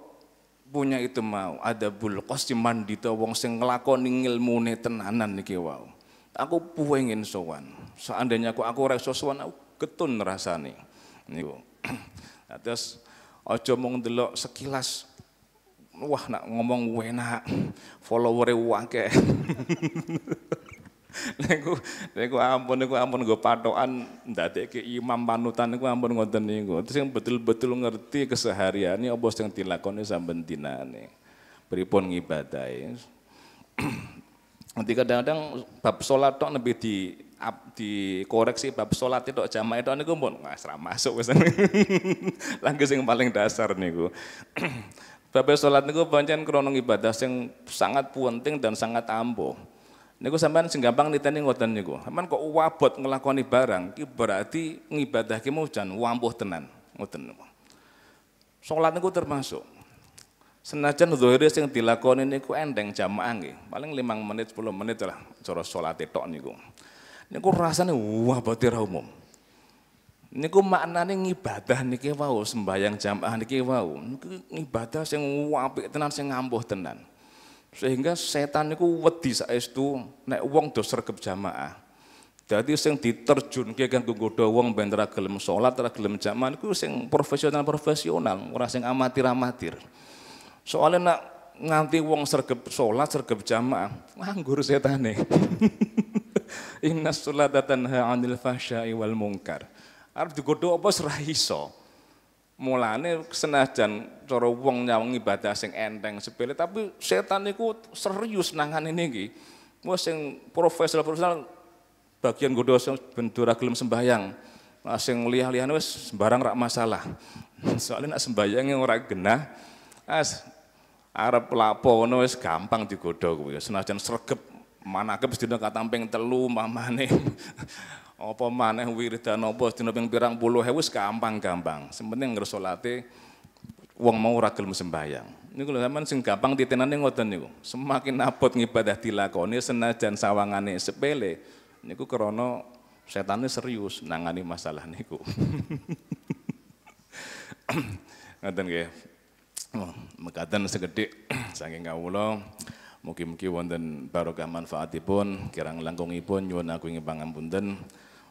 punya itu mau ada bulkos cuman dita wong sing ilmu ilmune tenanan nih wau aku puwengin sowan seandainya aku aku ora sowan aku ketun rasane niku terus aja mung delok sekilas wah nak ngomong enak follower akeh niku niku ampun niku ampun nggo patokan ndadekke imam panutan niku ampun ngoten niku terus sing betul-betul ngerti kesehariane apa sing dilakoni saben dinane pripun ngibadahi nanti kadang-kadang bab solat tok lebih di dikoreksi bab sholat itu jamaah itu niku pun wah masuk wis. Langge sing paling dasar niku. bab nih niku pancen krono ibadah sing sangat penting dan sangat ampuh. Niku sampean sing gampang niteni ngoten niku. Sampean kok wabot nglakoni barang, ki berarti ngibadahke jan wampuh tenan, ngoten niku. Salat niku termasuk. Senajan zahire sing dilakoni niku endeng jamaah nggih, paling 5 menit 10 menit lah cara itu tok niku niku rasane wah batira umum. Niku maknane ngibadah niki wau sembahyang jamaah niki wau. Niku ibadah sing apik tenan sing ngampuh tenan. Sehingga setan niku wedi saestu nek wong do sregep jamaah. Jadi sing diterjunke kanggo nggodha wong ben ora gelem salat, ora gelem jamaah niku sing profesional-profesional, ora sing amatir-amatir. Soalnya nak nganti wong sergep salat, sergep jamaah, nganggur nih Inna sulatatan tanha anil fahsyai wal mungkar. Arep digodok apa serah iso. Mulane senajan cara wong nyawang ibadah sing enteng sepele tapi setan itu serius nangane niki. Wes sing profesional-profesional bagian godho sing bendura gelem sembahyang. Nah, sing liyah-liyane wis sembarang rak masalah. Soalnya nak sembahyang yang orang genah, as Arab lapo ngono wis gampang digodho kuwi. Senajan sregep Mana ke sedina katamping telu mamane. apa maneh wiridan apa sedina ping pirang puluh ewu gampang-gampang. Sing penting ngresolate wong mau ora gelem sembayang. Niku lho sampean sing gampang titenane ngoten niku. Semakin abot ngibadah dilakoni senajan sawangane sepele niku krana setannya serius nangani masalah niku. Ngoten nggih. Oh, mekaten segede, saking kawula Mugi-mugi wonten barokah manfaatipun, kirang langkungipun nyuwun aku ing pangapunten.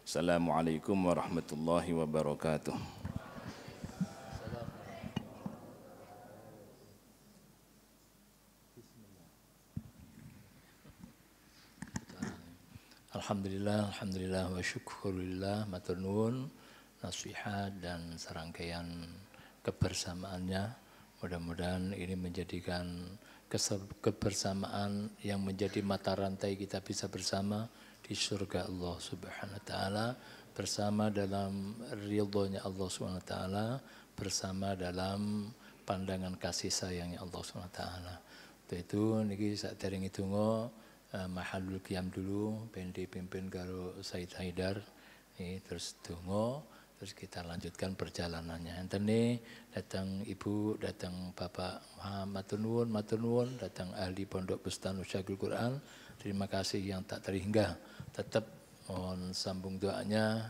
Assalamualaikum warahmatullahi wabarakatuh. Alhamdulillah, Alhamdulillah wa syukurillah, maternun, nasihat dan serangkaian kebersamaannya. Mudah-mudahan ini menjadikan kebersamaan yang menjadi mata rantai kita bisa bersama di surga Allah Subhanahu wa taala bersama dalam ridhonya Allah Subhanahu wa taala bersama dalam pandangan kasih sayangnya Allah Subhanahu wa taala. itu niki sak dereng donga eh, mahalul kiam dulu ben dipimpin karo Said Haidar. Ini eh, terus tunggu. Terus kita lanjutkan perjalanannya. Enteni datang ibu, datang bapak Muhammad Nuwun, datang ahli pondok Bustan Usyagul Quran. Terima kasih yang tak terhingga. Tetap mohon sambung doanya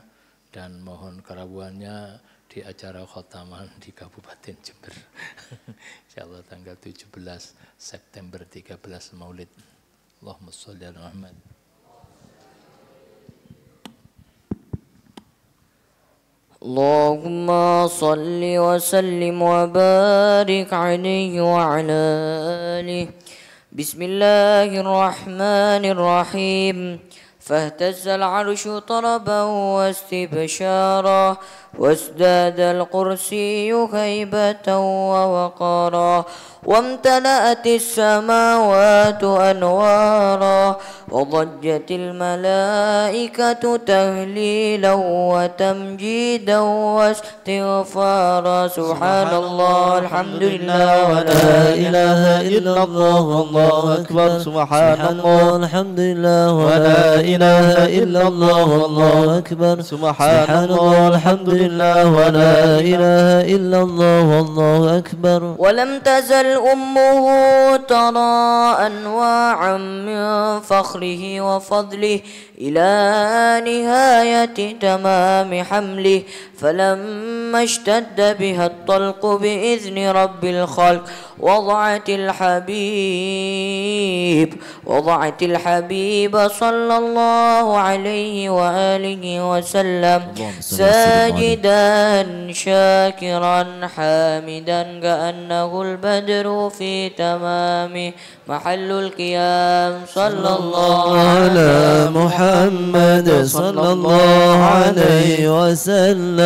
dan mohon kerabuannya di acara khotaman di Kabupaten Jember. Insya Allah tanggal 17 September 13 Maulid. Allahumma sholli ala Muhammad. اللهم صل وسلم وبارك عليه وعلى آله بسم الله الرحمن الرحيم فاهتز العرش طربا واستبشارا وازداد القرسي هيبة ووقارا وامتلأت السماوات أنوارا وضجت الملائكة تهليلا وتمجيدا واستغفارا سبحان الله الحمد لله ولا إله إلا الله والله أكبر سبحان الله الحمد لله ولا إله إلا الله والله أكبر سبحان الله الحمد لله ولا إله إلا الله والله أكبر ولم تزل أمه ترى أنواعا من فخر فخره وفضله إلى نهاية تمام حمله فلما اشتد بها الطلق بإذن رب الخلق وضعت الحبيب وضعت الحبيب صلى الله عليه وآله وسلم ساجدا شاكرا حامدا كأنه البدر في تمامه محل القيام صلى الله على محمد صلى الله عليه وسلم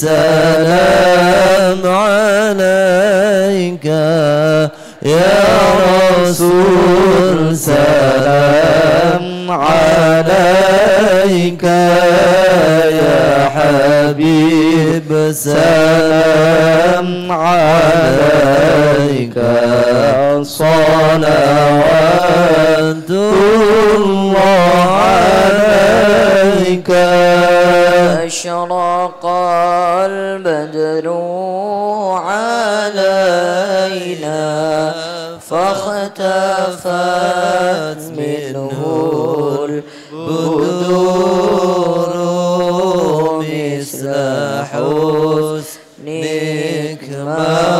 سلام عليك يا رسول سلام عليك يا حبيب سلام عليك صلوات الله عليك أشراق تدعو علينا فاختفت منه البدور مثل حسنك ما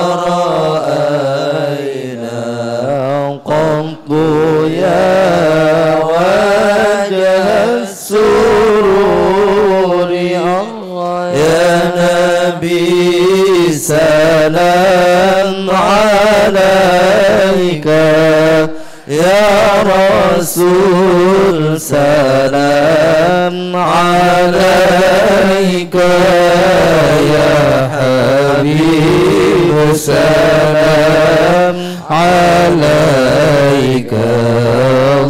الرسول سلام عليك يا حبيب سلام عليك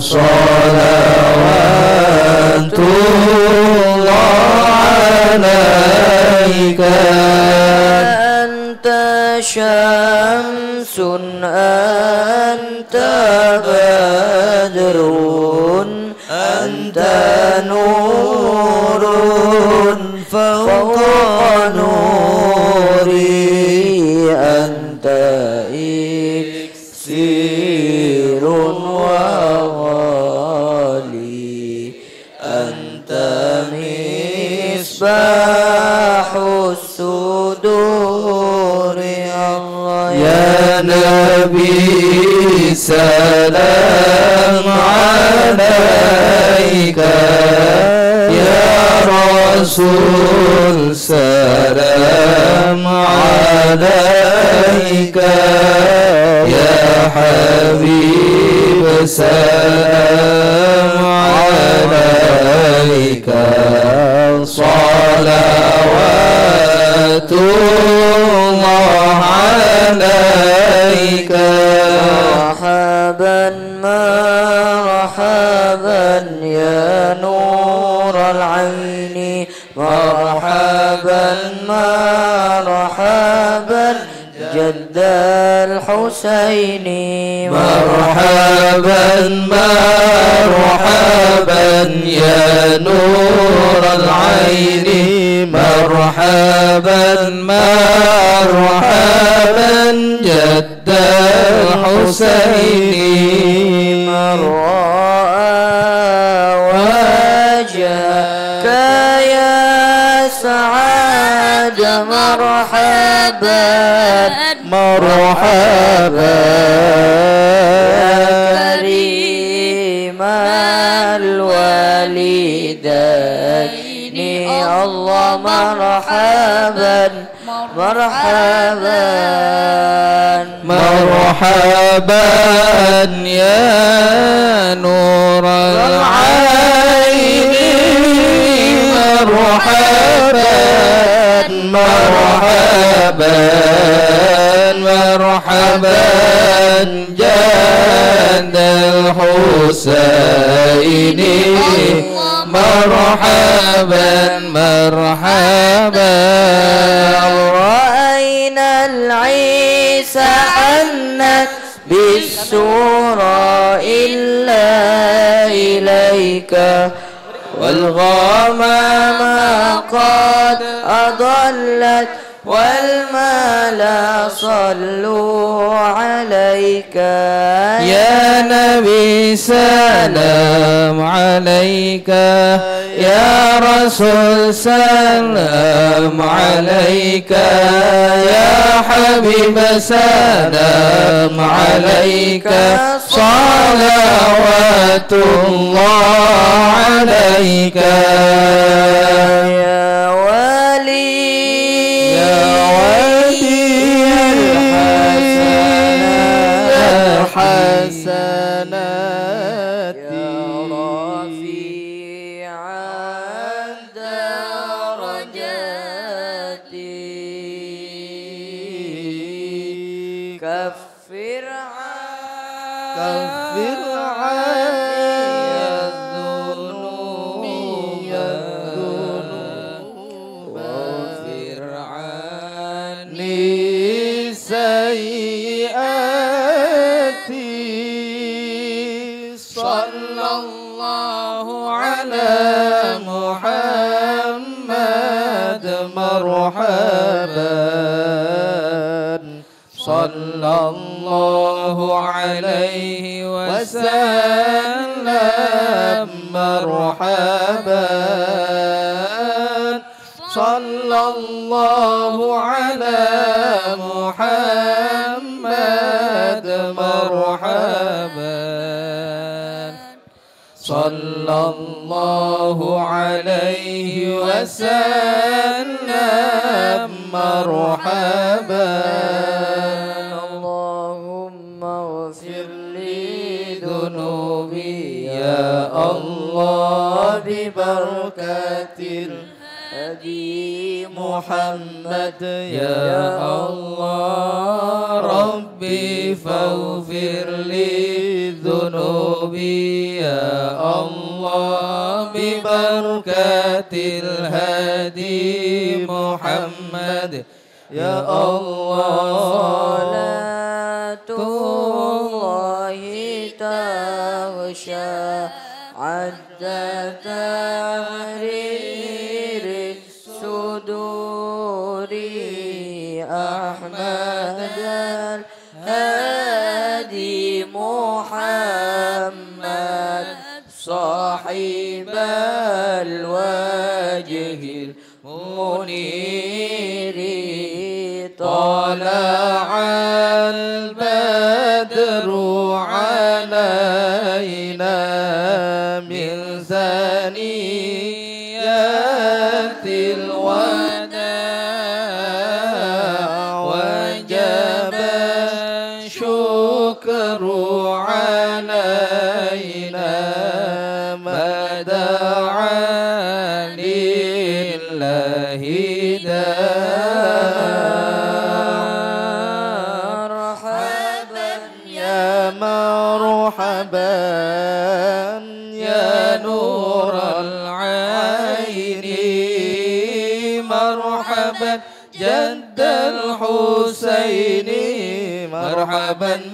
صلوات الله عليك فوق نوري أنت إكسير وغالي أنت مصباح الصدور يا نبي سلام عليك الرسول سلام عليك يا حبيب سلام عليك صلوات الله عليك مرحبا جد الحسين مرحبا مرحبا يا نور العين مرحبا مرحبا جد الحسين مرحبا يا كريم الوالدين الله مرحبا مرحبا مرحبا يا نور العين مرحبا مرحبا مرحبا جاد الحسين مرحبا مرحبا رأينا العيسى أنك بالسورة إلا إليك والغمام قد أضلت والمال صلوا عليك يا نبي سلام عليك يا رسول سلام عليك يا حبيب سلام عليك صلوات الله عليك 嗨。عليه وسلم مرحبا صلى الله على محمد مرحبا صلى الله عليه وسلم مرحبا محمد يا الله ربي فاغفر لي ذنوبي يا الله ببركة الهادي محمد يا الله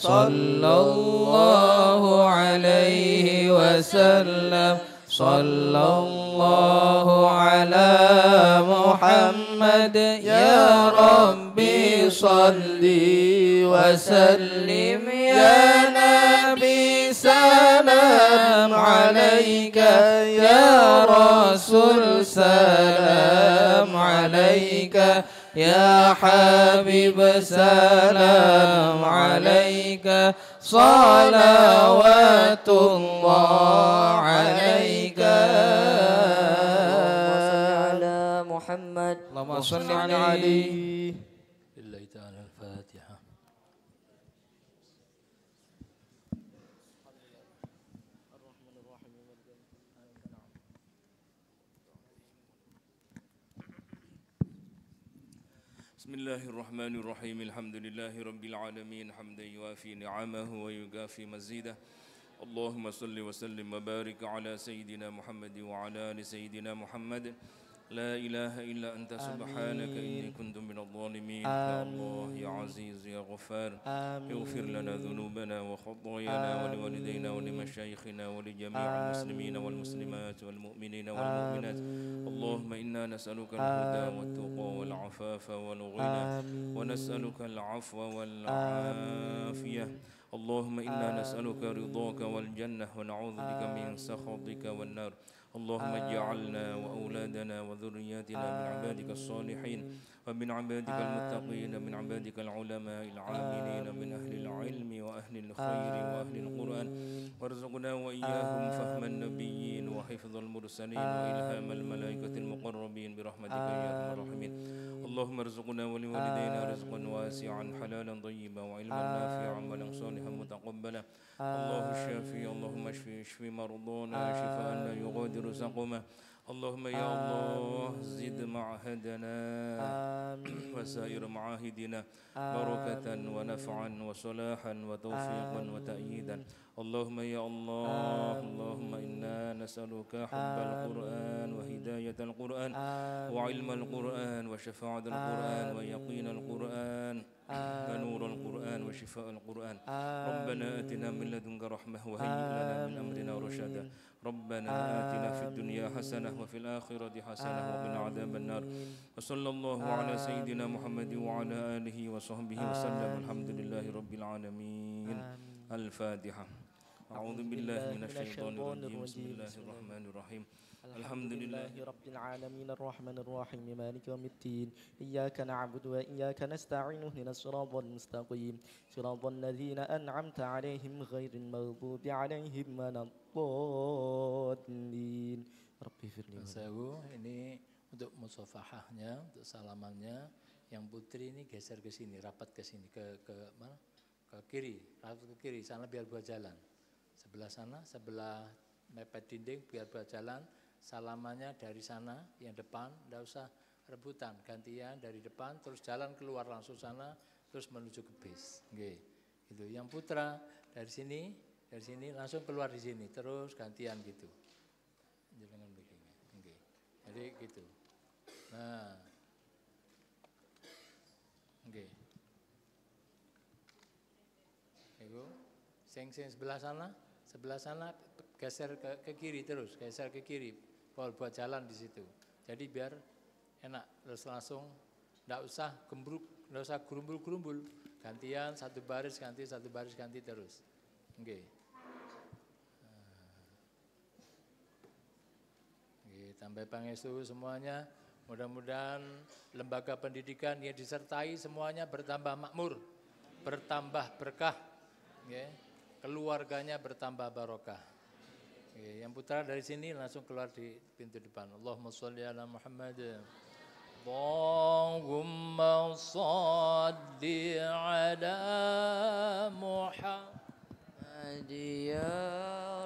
صلى الله عليه وسلم صلى الله على محمد يا ربي صل وسلم يا نبي سلام عليك يا رسول سلام عليك يا حبيب سلام عليك صلوات الله عليك اللهم صل على محمد اللهم صل على علي الله الرحمن الرحيم الحمد لله رب العالمين حمدا يوافي نعمه ويكافي مزيده اللهم صل وسلم وبارك على سيدنا محمد وعلى ال سيدنا محمد لا إله إلا أنت سبحانك إني كنت من الظالمين يا الله يا عزيز يا غفار اغفر لنا ذنوبنا وخطايانا ولوالدينا ولمشايخنا ولجميع المسلمين والمسلمات والمؤمنين والمؤمنات اللهم إنا نسألك الهدى والتقى والعفاف والغنى ونسألك العفو والعافية اللهم إنا نسألك رضاك والجنة ونعوذ بك من سخطك والنار اللهم اجعلنا وأولادنا وذرياتنا من عبادك الصالحين ومن عبادك المتقين من عبادك العلماء العاملين من أهل العلم وأهل الخير وأهل القرآن وارزقنا وإياهم فهم النبيين وحفظ المرسلين وإلهام الملائكة المقربين برحمتك يا أرحم الراحمين اللهم ارزقنا ولوالدينا رزقا واسعا حلالا طيبا وعلما نافعا عملا صالحا متقبلا الله الشافي اللهم اشفي اشفي مرضانا شفاء لا يغادر يرزقنا اللهم يا الله زد معهدنا وسائر معاهدنا بركة ونفعا وصلاحا وتوفيقا وتأييدا اللهم يا الله آمين. اللهم إنا نسألك حب آمين. القرآن وهداية القرآن آمين. وعلم القرآن وشفاعة القرآن ويقين القرآن ونور القرآن وشفاء القرآن ربنا آتنا من لدنك رحمة وهيئ لنا من أمرنا رشدا ربنا آتنا في الدنيا حسنة وفي الآخرة حسنة وقنا عذاب النار وصلى الله على سيدنا محمد وعلى آله وصحبه وسلم الحمد لله رب العالمين الفاتحة أعوذ بالله من الشيطان الرجيم بسم الله الرحمن الرحيم الحمد لله رب العالمين الرحمن الرحيم مالك يوم الدين إياك نعبد وإياك نستعين اهدنا الصراط المستقيم صراط الذين أنعمت عليهم غير المغضوب عليهم ولا الضالين اغفر لي ini untuk musafahahnya untuk salamannya yang putri ini geser ke sini rapat ke sini ke ke mana ke kiri rapat ke kiri sana biar buat jalan sebelah sana, sebelah mepet dinding biar buat jalan Salamannya dari sana, yang depan, tidak usah rebutan, gantian dari depan, terus jalan keluar langsung sana, terus menuju ke bis. oke Gitu. Yang putra dari sini, dari sini langsung keluar di sini, terus gantian gitu. Jangan begini. oke Jadi gitu. Nah, oke Okay. seng sing sebelah sana sebelah sana geser ke, ke kiri terus, geser ke kiri, Paul buat jalan di situ. Jadi biar enak, terus langsung tidak usah gembruk, tidak usah gerumbul-gerumbul, gantian satu baris ganti satu baris ganti terus. Oke. Okay. Okay, tambah pangestu semuanya. Mudah-mudahan lembaga pendidikan yang disertai semuanya bertambah makmur, bertambah berkah. Okay keluarganya bertambah barokah. Iya, yang putra dari sini langsung keluar di pintu depan. Allahumma sholli ala Muhammad. Allahumma sholli ala Muhammad ya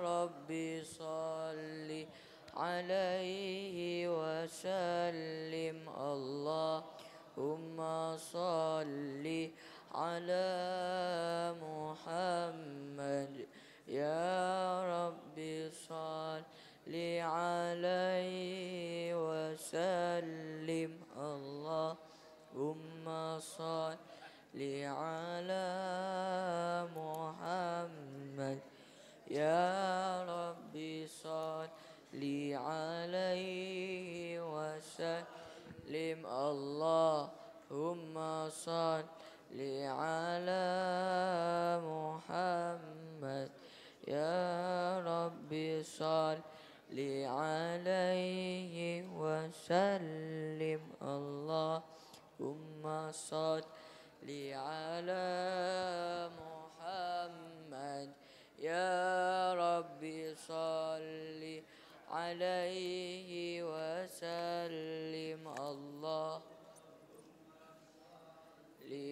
Rabbi sholli alaihi wa sallim Allahumma sholli على محمد يا رب صل عليه وسلم الله ثم صل على محمد يا رب صل عليه وسلم الله ثم صل صل على محمد يا رب صل عليه وسلم الله ثم صل على محمد يا رب صل عليه وسلم الله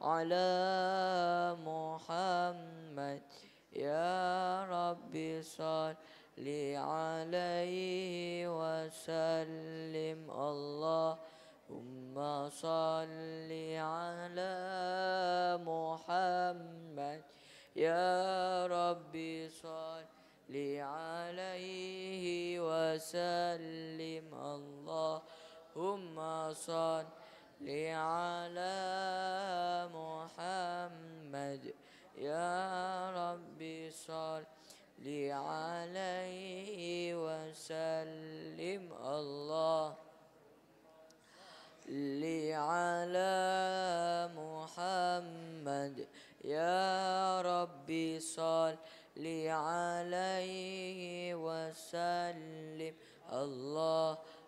على محمد يا رب صل عليه وسلم الله ثم صل على محمد يا رب صل عليه وسلم الله ثم صل على محمد يا ربي صل عليه وسلم الله على محمد يا ربي صل عليه وسلم الله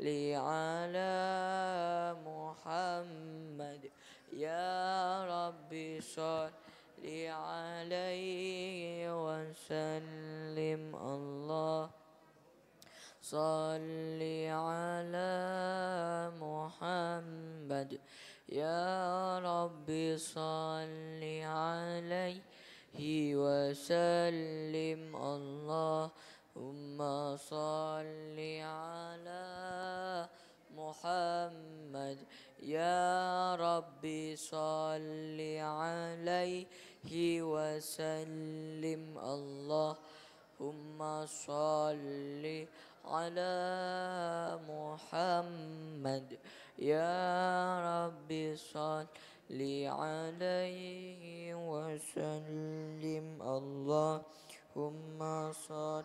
صلي على محمد يا رب صل عليه وسلم الله صل على محمد يا رب صل عليه وسلم الله اللهم صل على محمد يا رب صل عليه وسلم الله اللهم صل على محمد يا رب صل عليه وسلم الله اللهم صل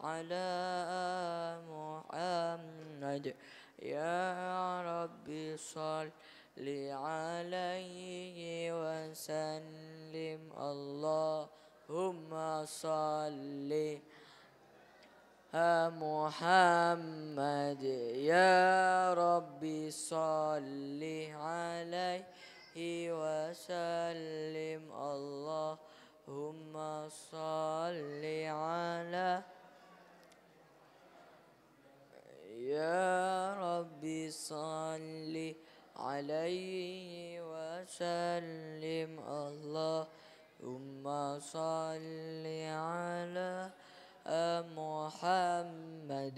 على محمد يا رب صل عليه وسلم اللهم صل محمد يا رب صل عليه وسلم اللهم صل على يا رب صل عليه وسلم الله ثم صل على محمد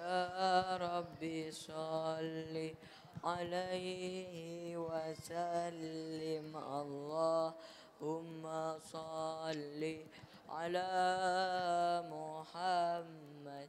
يا رب صل عليه وسلم الله ثم صل على محمد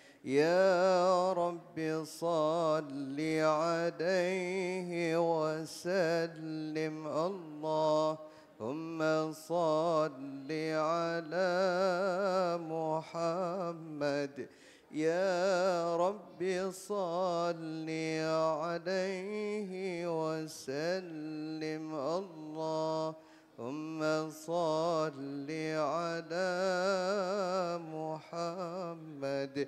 يا رب صل عليه وسلم الله ثم صل على محمد يا رب صل عليه وسلم الله ثم صل على محمد